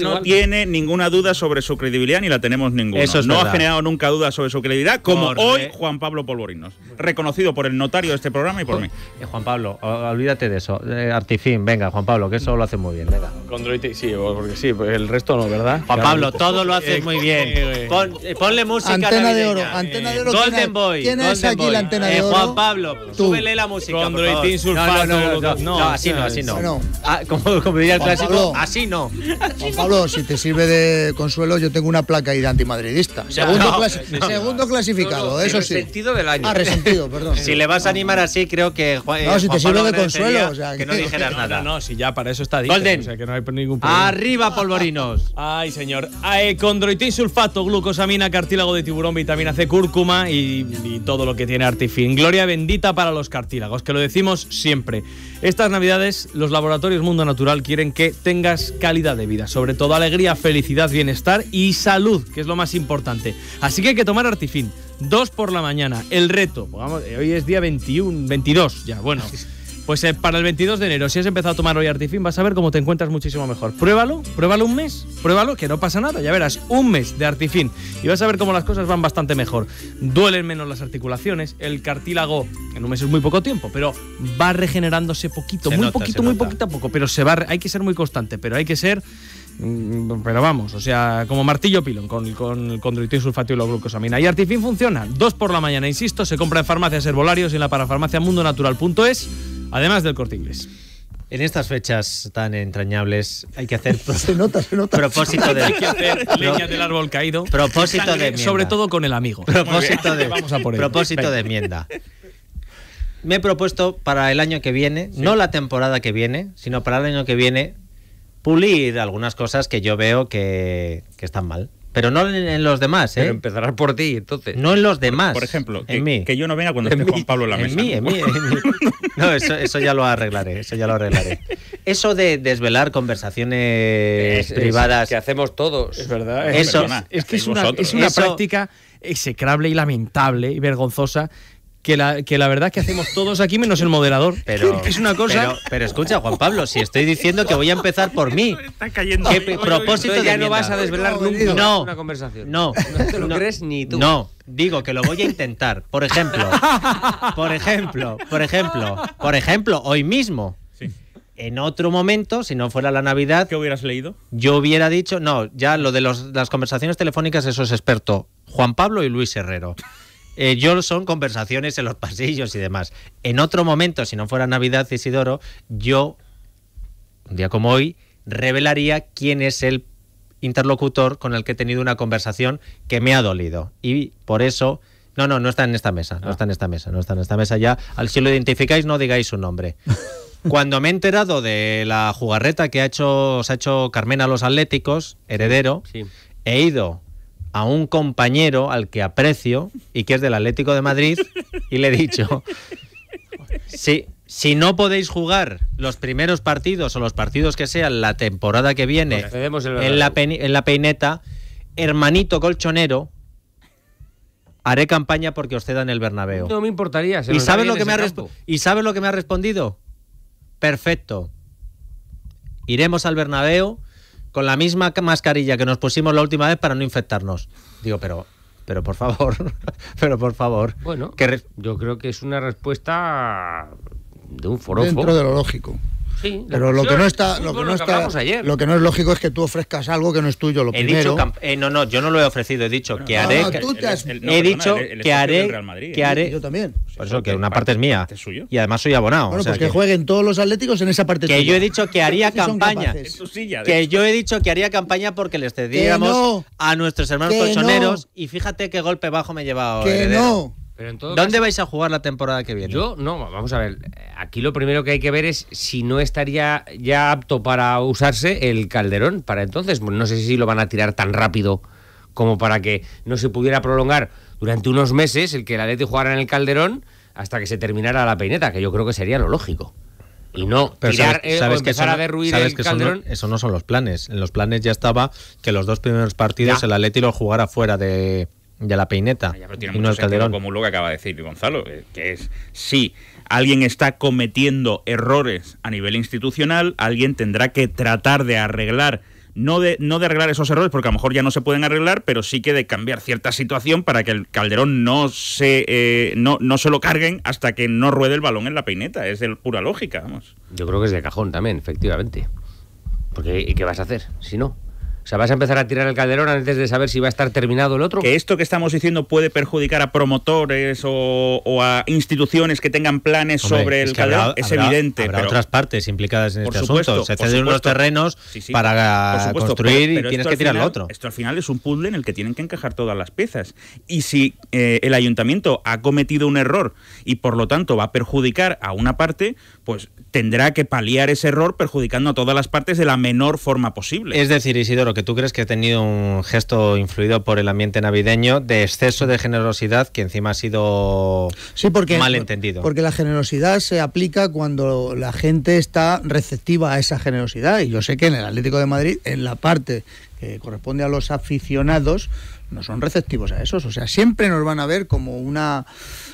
no tiene ninguna duda sobre su credibilidad ni la tenemos ninguna. Eso no ha generado nunca duda sobre su credibilidad, como hoy Juan Pablo Polvorinos, reconocido por el notario de este programa y por oh, mí. Eh, Juan Pablo, olvídate de eso. Artifin, venga, Juan Pablo, que eso lo hace muy bien. sí, porque sí, pues el resto no, ¿verdad? Juan Pablo, todo lo haces muy bien. Eh, eh, ponle música. Antena de oro, antena de oro. Boy. ¿Quién es aquí la antena eh, de Juan Pablo, Tú. súbele la música. Con favor No, no, no, así no, así no. Ah, como, diría el clásico, así no. Juan Pablo, si te sirve de consuelo, yo tengo una placa ahí de antimadridista. Segundo, clasificado, eso sí. Resentido del año. Ah, resentido, perdón. Si le vas a animar así, creo que No, eh, si te sirve de consuelo. O sea, que no dijeras nada. No, si ya para eso está dicho. O sea, que no hay ningún Arriba, polvorinos. Ay, señor. condroitín sulfato, glucosamina, cartílago de tiburón, vitamina C, cúrcuma y y, todo lo que tiene Artifin. Gloria bendita para los cartílagos, que lo decimos siempre. Estas navidades, los laboratorios Mundo Natural quieren que tengas calidad de vida, sobre todo alegría, felicidad, bienestar y salud, que es lo más importante. Así que hay que tomar Artifin. Dos por la mañana. El reto. Eh, hoy es día 21, 22 ya, bueno. Pues eh, para el 22 de enero, si has empezado a tomar hoy Artifin, vas a ver cómo te encuentras muchísimo mejor. Pruébalo, pruébalo un mes, pruébalo, que no pasa nada, ya verás, un mes de Artifin y vas a ver cómo las cosas van bastante mejor. Duelen menos las articulaciones, el cartílago en un mes es muy poco tiempo, pero va regenerándose poquito, muy poquito, muy poquito a poco, pero se va, hay que ser muy constante, pero hay que ser mm, pero vamos, o sea, como martillo pilón con, con el sulfato y la glucosamina. Y Artifin funciona, dos por la mañana, insisto, se compra en farmacias herbolarios y en la parafarmacia mundonatural.es además del corte inglés. En estas fechas tan entrañables hay que hacer se nota, propósito de hay leña del árbol caído. Propósito sobre todo con el amigo. Propósito de vamos a Propósito de enmienda. Me he propuesto para el año que viene, no la temporada que viene, sino para el año que viene pulir algunas cosas que yo veo que están mal. Pero no en los demás, ¿eh? Pero empezarás por ti, entonces. No en los demás. Por, ejemplo, que, en mí. que, yo no venga cuando esté Juan Pablo en la mesa. En mí, en mí. En mí. No, eso, eso, ya lo arreglaré, eso ya lo arreglaré. Eso de desvelar conversaciones privadas... que hacemos todos. Es verdad. es, es es una práctica execrable y lamentable y vergonzosa que la, que la verdad que hacemos todos aquí menos el moderador. Pero es una cosa. Pero, escucha, Juan Pablo, si estoy diciendo que voy a empezar por mí. Está cayendo. ¿Qué propósito ya no vas a desvelar nunca una conversación. No, no te lo crees ni tú. No, digo que lo voy a intentar. Por ejemplo, por ejemplo, por ejemplo, por ejemplo, hoy mismo. En otro momento, si no fuera la Navidad. ¿Qué hubieras leído? Yo hubiera dicho. No, ya lo de las conversaciones telefónicas, eso es experto. Juan Pablo y Luis Herrero. Eh, yo son conversaciones en los pasillos y demás. En otro momento, si no fuera Navidad, Isidoro, yo, un día como hoy, revelaría quién es el interlocutor con el que he tenido una conversación que me ha dolido. Y por eso... No, no, no está en esta mesa, no ah. está en esta mesa, no está en esta mesa ya. Al si lo identificáis, no digáis su nombre. Cuando me he enterado de la jugarreta que ha hecho, se ha hecho Carmen a los Atléticos, heredero, he ido a un compañero al que aprecio y que es del Atlético de Madrid y le he dicho, si no podéis jugar los primeros partidos o los partidos que sean la temporada que viene pues en, la en la peineta, hermanito colchonero, haré campaña porque os cedan el Bernabéu. No me importaría. ¿Y sabes, lo que me ha ¿Y sabes lo que me ha respondido? Perfecto. Iremos al Bernabéu con la misma mascarilla que nos pusimos la última vez para no infectarnos. Digo, pero pero por favor, pero por favor. Bueno, yo creo que es una respuesta de un foro. Dentro de lo lógico pero lo que no está, lo que no está, lo que no es lógico es que tú ofrezcas algo que no es tuyo. Lo he primero. Dicho, eh, no, no, yo no lo he ofrecido. He dicho que haré. he dicho que haré, que ¿eh? haré. Yo también. Por eso que una parte, es mía y además soy abonado. Bueno, pues que, jueguen todos los Atléticos en esa parte. Que yo he dicho que haría campaña. que yo he dicho que haría campaña porque les cedíamos a nuestros hermanos colchoneros y fíjate qué golpe bajo me he llevado. Que no. ¿Dónde vais a jugar la temporada que viene? Yo no, vamos a ver. Aquí lo primero que hay que ver es si no estaría ya apto para usarse el Calderón para entonces. No sé si lo van a tirar tan rápido como para que no se pudiera prolongar durante unos meses el que el Atleti jugara en el Calderón hasta que se terminara la peineta, que yo creo que sería lo lógico. Y no tirar eh, sabes, que a el Calderón. Eso no, son los planes. En los planes ya estaba que los dos primeros partidos el Atleti lo jugara fuera de de la peineta. Ah, ya, pero tiene mucho no el Calderón. Como lo que acaba de decir Gonzalo, que es si alguien está cometiendo errores a nivel institucional, alguien tendrá que tratar de arreglar, no de, no de arreglar esos errores, porque a lo mejor ya no se pueden arreglar, pero sí que de cambiar cierta situación para que el Calderón no se, eh, no, no se lo carguen hasta que no ruede el balón en la peineta. Es de pura lógica, vamos. Yo creo que es de cajón también, efectivamente. Porque ¿y ¿qué vas a hacer si no? O sea, vas a empezar a tirar el calderón antes de saber si va a estar terminado el otro. Que esto que estamos diciendo puede perjudicar a promotores o, a instituciones que tengan planes sobre el calderón es evidente. Habrá pero... otras partes implicadas en este asunto. Se ceden unos terrenos para construir y tienes que tirar el otro. Esto al final es un puzzle en el que tienen que encajar todas las piezas. Y si eh, el ayuntamiento ha cometido un error y por lo tanto va a perjudicar a una parte, pues tendrá que paliar ese error perjudicando a todas las partes de la menor forma posible. Es decir, Isidoro, que tú crees que ha tenido un gesto influido por el ambiente navideño de exceso de generosidad que encima ha sido sí, porque, malentendido. Porque la generosidad se aplica cuando la gente está receptiva a esa generosidad. Y yo sé que en el Atlético de Madrid, en la parte que corresponde a los aficionados, no son receptivos a esos. O sea, siempre nos van a ver como una,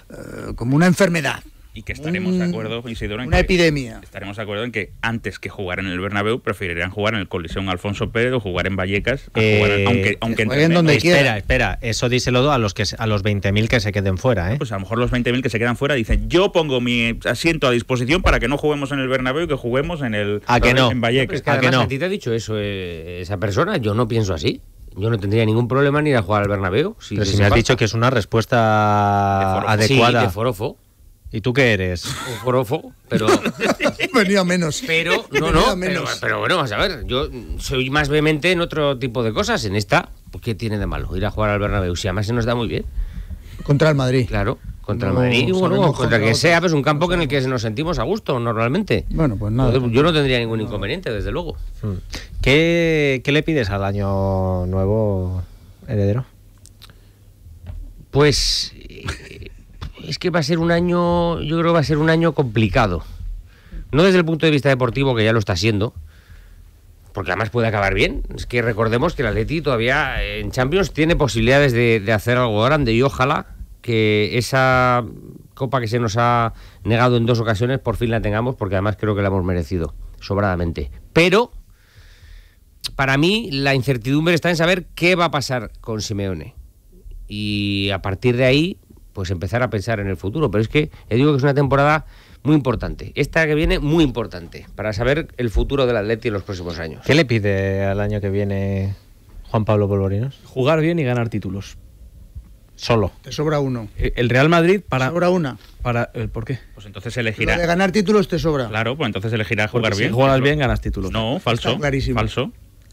eh, como una enfermedad y que estaremos de mm, acuerdo, Isidoro, en una que epidemia. Estaremos de acuerdo en que antes que jugar en el Bernabéu preferirían jugar en el Coliseo Alfonso Pérez o jugar en Vallecas, eh, aunque aunque en donde espera, espera, eso díselo a los que a los 20.000 que se queden fuera, ¿eh? Pues a lo mejor los 20.000 que se quedan fuera dicen, "Yo pongo mi asiento a disposición para que no juguemos en el Bernabéu, que juguemos en el ¿A que no? en Vallecas." que ¿A, que no? ti te ha dicho eso eh, esa persona, yo no pienso así yo no tendría ningún problema ni ir a jugar al Bernabéu. Si Pero si me has dicho que es una respuesta adecuada. de forofo. ¿Y tú qué eres? Un forofo, pero. Venía menos. Pero, no, no. Pero, bueno, vas a ver, yo soy más vehemente en otro tipo de cosas. En esta, ¿qué tiene de malo? Ir a jugar al Bernabéu. Si además se nos da muy bien. Contra el Madrid. Claro, contra el Madrid. Bueno, contra, que sea, es pues un campo en el que nos sentimos a gusto normalmente. Bueno, pues nada. Yo no tendría ningún inconveniente, desde luego. Hmm. qué le pides al año nuevo, heredero? Pues es que va a ser un año, yo creo que va a ser un año complicado. No desde el punto de vista deportivo, que ya lo está siendo, porque además puede acabar bien. Es que recordemos que el Atleti todavía eh, en Champions tiene posibilidades de, de hacer algo grande y ojalá que esa copa que se nos ha negado en dos ocasiones por fin la tengamos, porque además creo que la hemos merecido sobradamente. Pero para mí la incertidumbre está en saber qué va a pasar con Simeone. Y a partir de ahí, pues empezar a pensar en el futuro. Pero es que, digo que es una temporada muy importante. Esta que viene, muy importante, para saber el futuro del Atleti en los próximos años. ¿Qué le pide al año que viene Juan Pablo Polvorinos? Jugar bien y ganar títulos. Solo. Te sobra uno. Eh, el Real Madrid para. Te sobra una. Para, eh, ¿Por qué? Pues entonces elegirá. Lo ganar títulos te sobra. Claro, pues entonces elegirá jugar bien. Si juegas bien, ganas títulos. No, falso. Falso.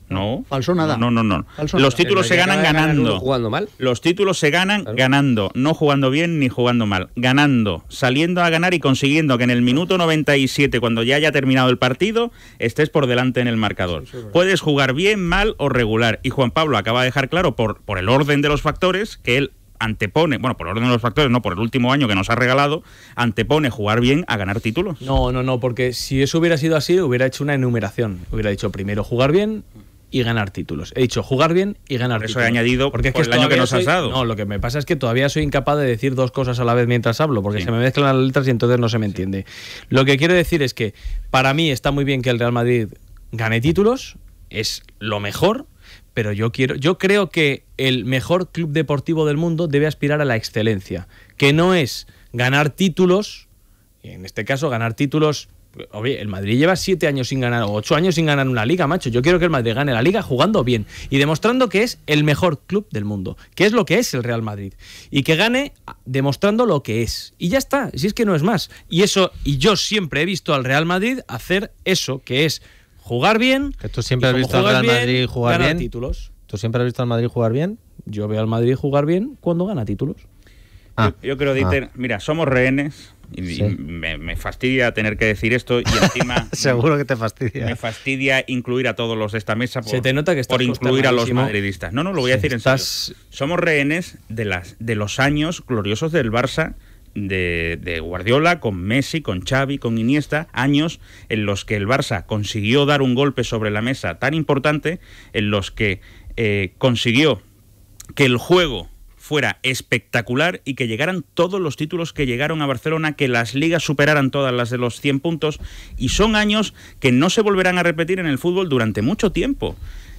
No. Falso nada. No, no, no. Los títulos se ganan ganando. Jugando mal. Los títulos se ganan ganando, no jugando bien ni jugando mal, ganando, saliendo a ganar y consiguiendo que en el minuto 97, cuando ya haya terminado el partido, estés por delante en el marcador. Puedes jugar bien, mal o regular. Y Juan Pablo acaba de dejar claro por, por el orden de los factores que él antepone, bueno, por el orden de los factores, no por el último año que nos ha regalado, antepone jugar bien a ganar títulos. No, no, no, porque si eso hubiera sido así, hubiera hecho una enumeración. Hubiera dicho primero jugar bien, y ganar títulos. He dicho jugar bien y ganar títulos. eso he añadido porque es que el año que nos has dado. No, lo que me pasa es que todavía soy incapaz de decir dos cosas a la vez mientras hablo, porque se me mezclan las letras y entonces no se me entiende. Lo que quiero decir es que para mí está muy bien que el Real Madrid gane títulos, es lo mejor, pero yo quiero yo creo que el mejor club deportivo del mundo debe aspirar a la excelencia, que no es ganar títulos, en este caso ganar títulos el Madrid lleva siete años sin ganar, o ocho años sin ganar una liga, macho. Yo quiero que el Madrid gane la liga jugando bien y demostrando que es el mejor club del mundo, que es lo que es el Real Madrid. Y que gane demostrando lo que es. Y ya está, si es que no es más. Y eso, y yo siempre he visto al Real Madrid hacer eso, que es jugar bien. Que tú siempre has visto al Real Madrid jugar bien. títulos. ¿Tú siempre has visto al Madrid jugar bien? Yo veo al Madrid jugar bien cuando gana títulos. yo, ah. creo, ah. mira, somos rehenes me, fastidia tener que decir esto y encima. Seguro que te fastidia. Me fastidia incluir a todos los de esta mesa por, incluir a los madridistas. No, no, lo voy a decir en serio. Somos rehenes de, las, de los años gloriosos del Barça. De, Guardiola, con Messi, con Xavi, con Iniesta, años en los que el Barça consiguió dar un golpe sobre la mesa tan importante, en los que eh, consiguió que el juego fuera espectacular y que llegaran todos los títulos que llegaron a Barcelona, que las ligas superaran todas las de los 100 puntos. Y son años que no se volverán a repetir en el fútbol durante mucho tiempo.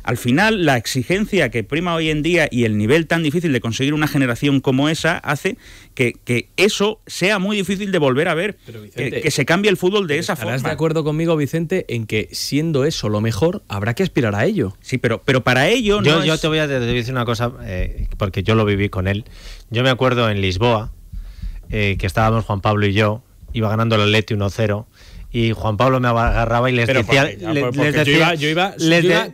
Al final, la exigencia que prima hoy en día y el nivel tan difícil de conseguir una generación como esa hace que, eso sea muy difícil de volver a ver, que, se cambie el fútbol de esa forma. ¿Estás de acuerdo conmigo, Vicente, en que siendo eso lo mejor, habrá que aspirar a ello? Sí, pero, pero para ello yo, no Yo te voy a decir una cosa, eh, porque yo lo viví con él. Yo me acuerdo en Lisboa, eh, que estábamos Juan Pablo y yo, iba ganando el Atleti 1-0, y Juan Pablo me agarraba y les decía, pues, yo, iba,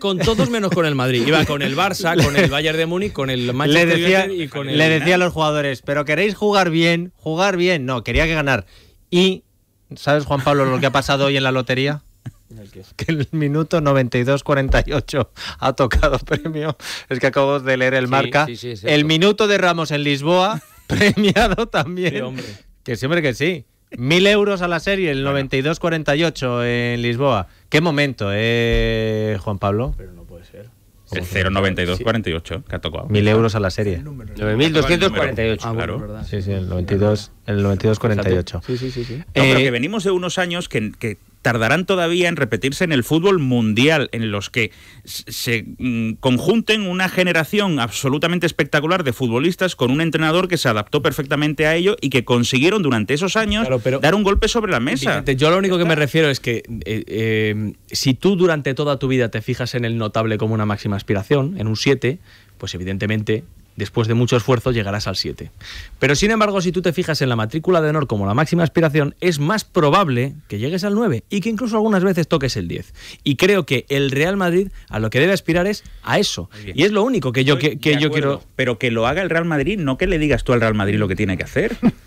con todos menos con el Madrid iba con el Barça con el Bayern de Múnich con el Manchester le decía, le ¿eh? decía a los jugadores pero queréis jugar bien jugar bien no quería que ganar y sabes Juan Pablo lo que ha pasado hoy en la lotería que el minuto 92-48 ha tocado premio. Es que acabo de leer el marca. el minuto de Ramos en Lisboa, premiado también. que siempre que sí. Mil euros a la serie, el 92-48 en Lisboa. Qué momento, ¿eh, Juan Pablo? Pero no puede ser. El 09248 que ha tocado. Mil euros a la serie. 9.248. Ah, claro. Sí, sí, el 92, el 9248. Sí, sí, sí. No, eh, venimos de unos años que, que tardarán todavía en repetirse en el fútbol mundial, en los que se mm, conjunten una generación absolutamente espectacular de futbolistas con un entrenador que se adaptó perfectamente a ello y que consiguieron durante esos años dar un golpe sobre la mesa. yo lo único que me refiero es que eh, em, si tú durante toda tu vida te fijas en el notable como una máxima aspiración, en un 7, pues evidentemente después de mucho esfuerzo llegarás al 7. Pero sin embargo, si tú te fijas en la matrícula de honor como la máxima aspiración, es más probable que llegues al 9 y que incluso algunas veces toques el 10. Y creo que el Real Madrid a lo que debe aspirar es a eso. Y es lo único que yo, que, yo quiero... Pero que lo haga el Real Madrid, no que le digas tú al Real Madrid lo que tiene que hacer.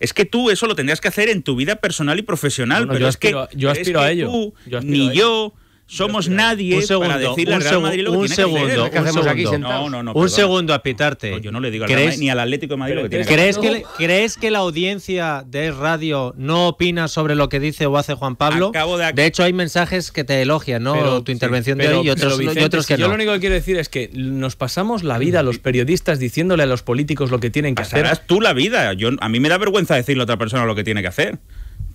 Es que tú eso lo tendrías que hacer en tu vida personal y profesional, pero es que yo aspiro a ello. Tú, ni yo somos nadie un segundo, para decirle al Real Madrid lo que un tiene segundo, que hacer. un segundo a pitarte. yo no le digo ni al Atlético de Madrid lo que tiene ¿crees que, hacer? ¿Crees que la audiencia de Radio no opina sobre lo que dice o hace Juan Pablo? de, hecho, hay mensajes que te elogian, ¿no? tu intervención de hoy y otros, otros que yo no. Yo lo único que quiero decir es que nos pasamos la vida los periodistas diciéndole a los políticos lo que tienen que Pasarás hacer. tú la vida. Yo, a mí me da vergüenza decirle a otra persona lo que tiene que hacer.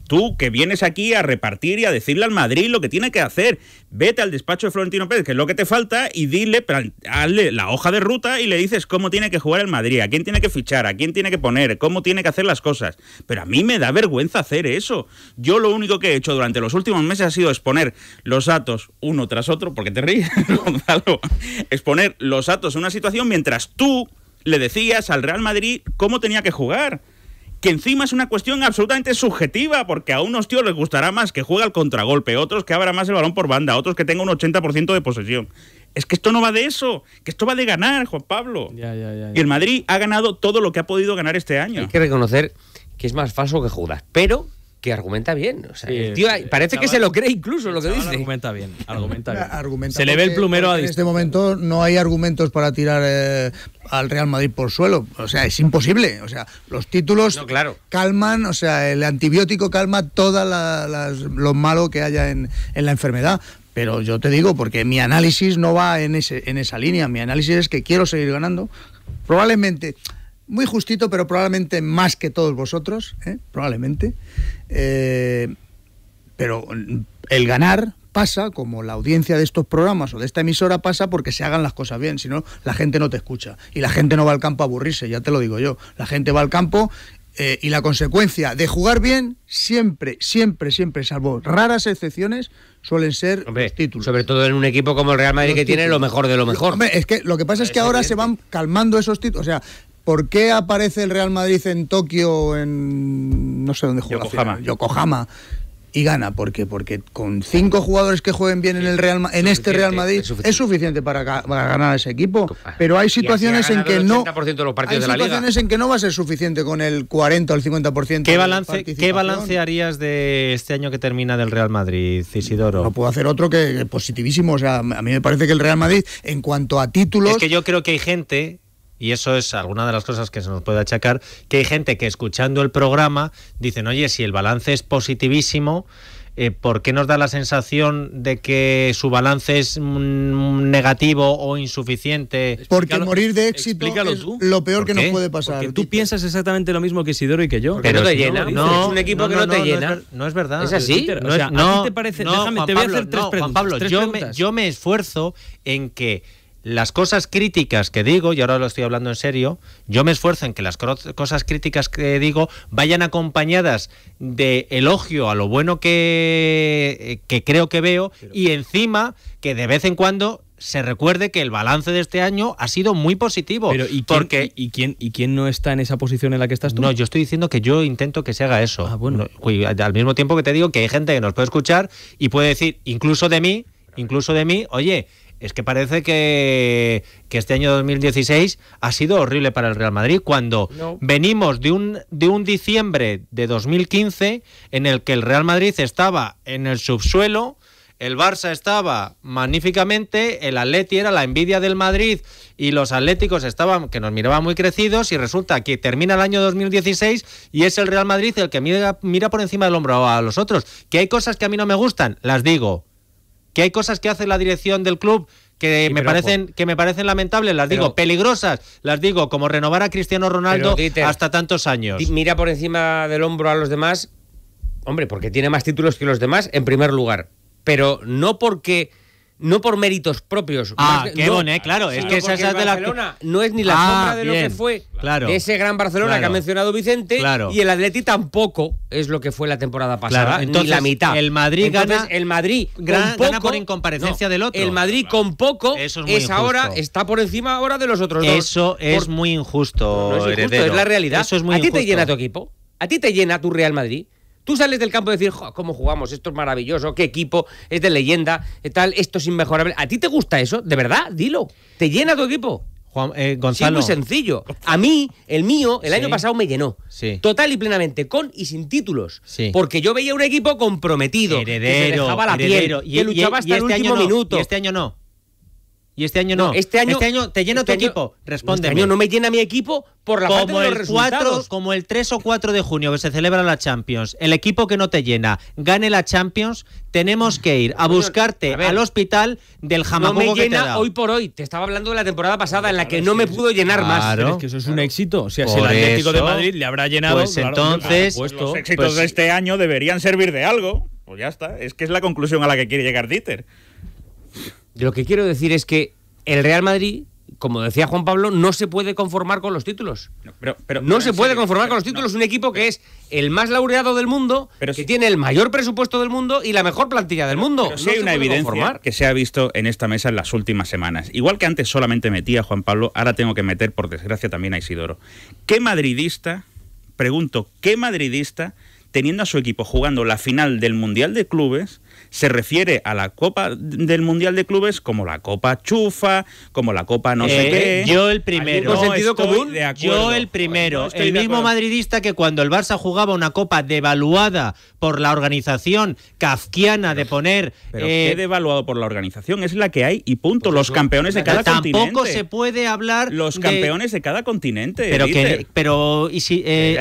Tú que vienes aquí a repartir y a decirle al Madrid lo que tiene que hacer, vete al despacho de Florentino Pérez, que es lo que te falta, y dile, hazle la hoja de ruta y le dices cómo tiene que jugar el Madrid, a quién tiene que fichar, a quién tiene que poner, cómo tiene que hacer las cosas. Pero a mí me da vergüenza hacer eso. Yo lo único que he hecho durante los últimos meses ha sido exponer los datos uno tras otro, porque te ríes, Gonzalo, exponer los datos en una situación mientras tú le decías al Real Madrid cómo tenía que jugar que encima es una cuestión absolutamente subjetiva, porque a unos tíos les gustará más que juegue al contragolpe, otros que abra más el balón por banda, otros que tenga un 80% de posesión. Es que esto no va de eso, que esto va de ganar, Juan Pablo. y el Madrid ha ganado todo lo que ha podido ganar este año. Hay que reconocer que es más falso que Judas, pero que argumenta bien. O sea, el tío parece que se lo cree incluso lo que dice. Argumenta bien, argumenta bien. se le ve el plumero a En este momento no hay argumentos para tirar eh, al Real Madrid por suelo. O sea, es imposible. O sea, los títulos calman, o sea, el antibiótico calma todo las, lo malo que haya en, en la enfermedad pero yo te digo porque mi análisis no va en, ese, en esa línea. Mi análisis es que quiero seguir ganando. Probablemente muy justito, pero probablemente más que todos vosotros, ¿eh? probablemente. Eh, pero el ganar pasa, como la audiencia de estos programas o de esta emisora pasa, porque se hagan las cosas bien, si no, la gente no te escucha. Y la gente no va al campo a aburrirse, ya te lo digo yo. La gente va al campo eh, y la consecuencia de jugar bien, siempre, siempre, siempre, salvo raras excepciones, suelen ser títulos. Sobre todo en un equipo como el Real Madrid que tiene lo mejor de lo mejor. Hombre, es que lo que pasa es que ahora se van calmando esos títulos. O sea, ¿Por qué aparece el Real Madrid en Tokio, en no sé dónde juega? Yokohama. y gana. ¿Por Porque con cinco jugadores que jueguen bien en, el Real, en este Real Madrid es suficiente, para, para, ganar ese equipo. Ah. Pero hay situaciones en que no. hay situaciones en que no va a ser suficiente con el 40 o el 50%. ¿Qué balance, ¿Qué balance harías de este año que termina del Real Madrid, Isidoro? No puedo hacer otro que positivísimo. O sea, a mí me parece que el Real Madrid, en cuanto a títulos. Es que yo creo que hay gente y eso es alguna de las cosas que se nos puede achacar, que hay gente que escuchando el programa dicen, oye, si el balance es positivísimo, eh, ¿por qué nos da la sensación de que su balance es mm, negativo o insuficiente? Porque morir de éxito es lo peor que nos puede pasar. Porque tú piensas exactamente lo mismo que Isidoro y que yo. Pero no te llena. No, es un equipo que no, te llena. no es, verdad. ¿Es así? O sea, ¿a ti te parece? Déjame, te voy a hacer tres preguntas. Pablo, yo me esfuerzo en que las cosas críticas que digo, y ahora lo estoy hablando en serio, yo me esfuerzo en que las cosas críticas que digo vayan acompañadas de elogio a lo bueno que, eh, que creo que veo y encima que de vez en cuando se recuerde que el balance de este año ha sido muy positivo. Pero, ¿y, quién, porque... ¿y, y, quién, y quién y quién, no está en esa posición en la que estás tú? No, yo estoy diciendo que yo intento que se haga eso. Ah, bueno. al mismo tiempo que te digo que hay gente que nos puede escuchar y puede decir, incluso de mí, incluso de mí, oye, es que parece que, este año 2016 ha sido horrible para el Real Madrid cuando venimos de un, de un diciembre de 2015 en el que el Real Madrid estaba en el subsuelo. El Barça estaba magníficamente, el Atleti era la envidia del Madrid y los Atléticos estaban que nos miraban muy crecidos y resulta que termina el año 2016 y es el Real Madrid el que mira por encima del hombro a los otros. Que hay cosas que a mí no me gustan, las digo que hay cosas que hace la dirección del club que me parecen que me parecen lamentables, las digo peligrosas, las digo como renovar a Cristiano Ronaldo hasta tantos años. Mira por encima del hombro a los demás, hombre, porque tiene más títulos que los demás en primer lugar, pero no porque no por méritos propios. Ah, qué no, eh, claro. Es que esa es de la. No es ni la ah, sombra de lo que fue claro, ese gran Barcelona que ha mencionado Vicente. Claro. Y el Atleti tampoco es lo que fue la temporada pasada. Entonces, ni la mitad. El Madrid El Madrid gran, del otro. El Madrid con poco es, ahora, está por encima ahora de los otros dos. Eso es muy injusto. es, injusto, es la realidad. ¿A ti te llena tu equipo? ¿A ti te llena tu Real Madrid? Tú sales del campo y decir, ¿cómo jugamos? Esto es maravilloso, qué equipo, es de leyenda, eh, tal, esto es inmejorable. ¿A ti te gusta eso? De verdad, dilo. ¿Te llena tu equipo? Juan, eh, Gonzalo. es muy sencillo. A mí, el mío, el año pasado me llenó. Total y plenamente, con y sin títulos. Porque yo veía un equipo comprometido. Heredero. Que se dejaba la piel, y, que e- luchaba hasta este el último minuto. este año no y este año no. Este, este, año, te llena este tu equipo. Respóndeme. Este año no me llena mi equipo por la como de los como el 3 o 4 de junio que se celebra la Champions, el equipo que no te llena gane la Champions, tenemos que ir a buscarte al hospital del jamacuco No me llena hoy por hoy. Te estaba hablando de la temporada pasada en la que no me pudo llenar más. Claro. que eso es un éxito. si el Atlético de Madrid le habrá llenado. Pues entonces, ah, pues los pues éxitos de este año deberían servir de algo. Pues ya está. Es que es la conclusión a la que quiere llegar Dieter. Lo que quiero decir es que el Real Madrid como decía Juan Pablo, no se puede conformar con los títulos. No, pero, pero, no se puede conformar con los títulos. un equipo que es el más laureado del mundo, que tiene el mayor presupuesto del mundo y la mejor plantilla del mundo. hay una evidencia que se ha visto en esta mesa en las últimas semanas. Igual que antes solamente metía a Juan Pablo, ahora tengo que meter, por desgracia, también a Isidoro. ¿Qué madridista, pregunto, qué madridista, teniendo a su equipo jugando la final del Mundial de Clubes, se refiere a la Copa del Mundial de Clubes como la Copa Chufa, como la Copa no sé eh, qué. Yo el primero. yo el primero. el mismo madridista que cuando el Barça jugaba una Copa devaluada por la organización kafkiana de poner. ¿Pero eh, devaluado por la organización? Es la que hay y punto. Pues los campeones de cada continente. Tampoco se puede hablar. Los campeones de, cada continente. Pero, que, pero y si, eh,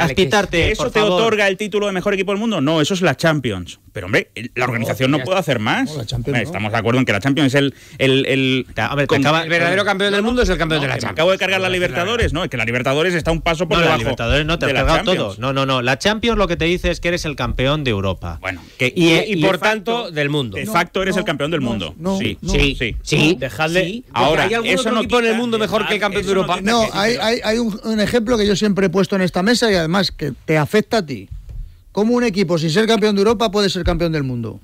¿Eso te otorga el título de mejor equipo del mundo? No, eso es la Champions. Pero hombre, la organización no, puede hacer más. Estamos de acuerdo en que la Champions es el... el, verdadero campeón del mundo es el campeón de la Champions. Acabo de cargar la Libertadores, ¿no? Es que la Libertadores está un paso por no, debajo. La Libertadores no, te ha cargado todo. No, no, no. La Champions lo que te dice es que eres el campeón de Europa. Bueno, y, por tanto, del mundo. De facto eres el campeón del mundo. sí, sí, sí, Dejadle. Ahora, ¿hay algún eso otro equipo en el mundo mejor que el campeón de Europa? No, hay, un ejemplo que yo siempre he puesto en esta mesa y además que te afecta a ti. ¿Cómo un equipo sin ser campeón de Europa puede ser campeón del mundo?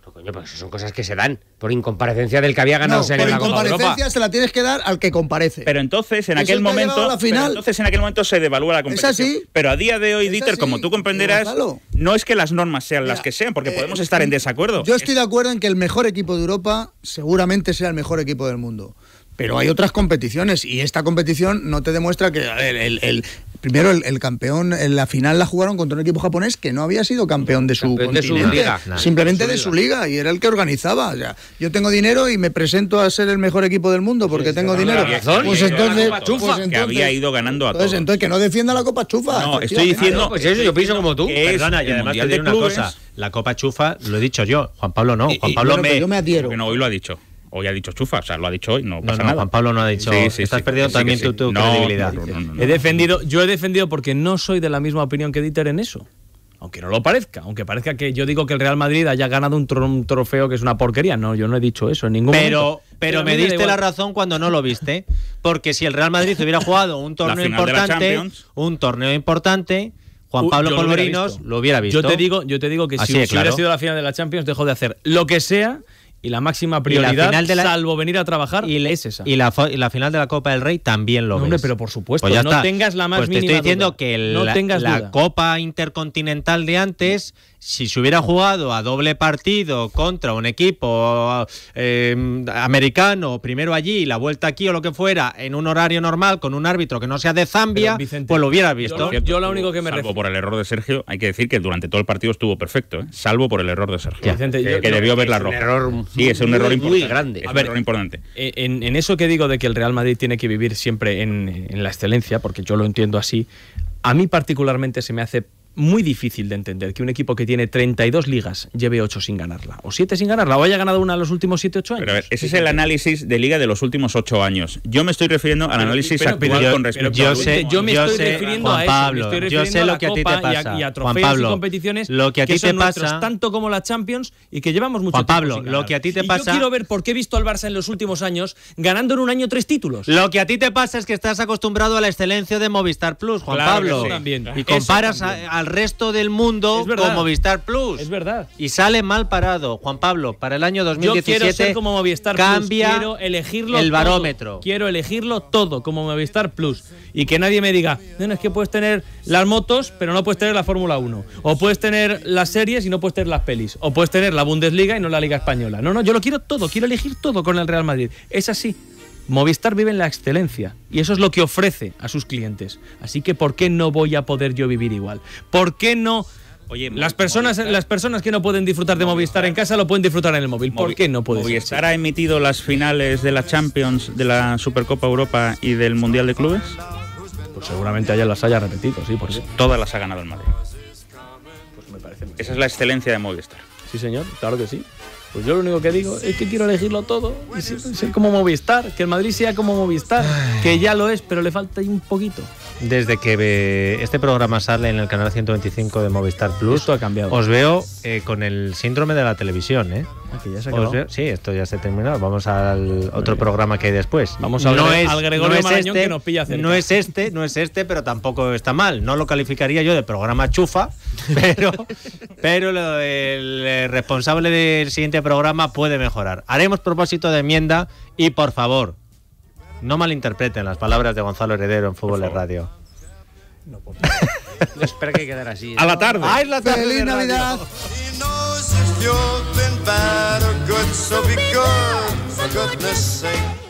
Pero coño, pero son cosas que se dan. Por incomparecencia del que había ganado la se la tienes que dar al que comparece. Pero entonces en aquel momento, la entonces en aquel momento se devalúa la competencia. Es así. Pero a día de hoy, Dieter, como tú comprenderás, no es que las normas sean las que sean, porque eh, podemos estar en eh, desacuerdo. Yo estoy de acuerdo en que el mejor equipo de Europa seguramente sea el mejor equipo del mundo pero hay otras competiciones y esta competición no te demuestra que, el, primero el, campeón, en la final la jugaron contra un equipo japonés que no había sido campeón de su, liga, simplemente de su liga. y era el que organizaba. O yo tengo dinero y me presento a ser el mejor equipo del mundo porque tengo dinero. pues, entonces, que había ido ganando a todos. entonces que no defienda la Copa Chufa. No, estoy diciendo, pues yo pienso como tú. y además te una cosa, la Copa Chufa lo he dicho yo, Juan Pablo no, Juan Pablo me, yo adhiero. No, hoy lo ha dicho. Hoy ha dicho chufa, o sea, lo ha dicho hoy, no pasa nada. Juan Pablo no ha dicho, estás perdiendo también tu, credibilidad. he defendido, yo he defendido porque no soy de la misma opinión que Dieter en eso. Aunque no lo parezca, aunque parezca que yo digo que el Real Madrid haya ganado un, trofeo que es una porquería. No, yo no he dicho eso en ningún momento. Pero, me diste la razón cuando no lo viste. Porque si el Real Madrid hubiera jugado un torneo importante, un torneo importante, Juan uh, Pablo Polvorinos lo, hubiera, visto. Yo te digo, yo te digo que si, hubiera sido la final de la Champions, dejó de hacer lo que sea y la máxima prioridad, salvo venir a trabajar, y es esa. Y la, final de la Copa del Rey también lo ves. Hombre, pero por supuesto, pues no tengas la más pues te estoy diciendo que la, Copa Intercontinental de antes si se hubiera jugado a doble partido contra un equipo em, americano, primero allí, la vuelta aquí o lo que fuera, en un horario normal con un árbitro que no sea de Zambia, pues lo hubiera visto. Yo, lo, único que me Salvo por el error de Sergio, hay que decir que durante todo el partido estuvo perfecto, ¿eh? salvo por el error de Sergio. que, debió ver la sí, es un error Muy grande. un error importante. En, eso que digo de que el Real Madrid tiene que vivir siempre en la excelencia, porque yo lo entiendo así, a mí particularmente se me hace muy difícil de entender que un equipo que tiene 32 ligas lleve 8 sin ganarla, o 7 sin ganarla, o haya ganado una en los últimos 7, 8 años. ese es el análisis de liga de los últimos 8 años. Yo me estoy refiriendo al análisis actual con respecto yo, sé, yo me estoy refiriendo a yo sé lo que a ti te pasa. Y a, trofeos y competiciones lo que, a ti te pasa, tanto como la Champions y que llevamos mucho Juan Pablo, tiempo lo que a ti te pasa. yo quiero ver por qué he visto al Barça en los últimos años ganando en un año tres títulos. Lo que a ti te pasa es que estás acostumbrado a la excelencia de Movistar Plus, Juan Pablo. Y comparas a al resto del mundo como Movistar Plus. Es verdad. Y sale mal parado. Juan Pablo, para el año 2017 Yo quiero como Movistar cambia Quiero elegirlo el barómetro. Quiero elegirlo todo como Movistar Plus. Y que nadie me diga, no, no, es que puedes tener las motos, pero no puedes tener la Fórmula 1. O puedes tener las series y no puedes tener las pelis. O puedes tener la Bundesliga y no la Liga Española. No, no, yo lo quiero todo. Quiero elegir todo con el Real Madrid. Es así. Movistar vive en la excelencia y eso es lo que ofrece a sus clientes. Así que ¿por qué no voy a poder yo vivir igual? ¿Por qué no Oye, las personas, las personas que no pueden disfrutar de Movistar en casa lo pueden disfrutar en el móvil. ¿Por qué no puede Movistar ha emitido las finales de la Champions, de la Supercopa Europa y del Mundial de Clubes. Pues seguramente allá las haya repetido, sí, por Todas las ha ganado el Madrid. Pues me parece. Esa es la excelencia de Movistar. Sí, señor, claro que sí. Pues yo lo único que digo es que quiero elegirlo todo y ser, como Movistar, que el Madrid sea como Movistar, que ya lo es, pero le falta un poquito. Desde que eh, este programa sale en el canal 125 de Movistar Plus, Esto ha cambiado. os veo eh, con el síndrome de la televisión, ¿eh? Ah, pues sí, esto ya se ha terminado. Vamos al otro programa que hay después. Vamos a no es, este, No es este, no es este, pero tampoco está mal. No lo calificaría yo de programa chufa, pero, pero el eh, responsable del siguiente programa puede mejorar. Haremos propósito de enmienda y por favor, no malinterpreten las palabras de Gonzalo Heredero en Fútbol de Radio. No, L'espera que quedarà així. A la eh? tarda. Ah, la tarda. Feliz Navidad. He knows if you've been bad or good, so be good, for goodness sake.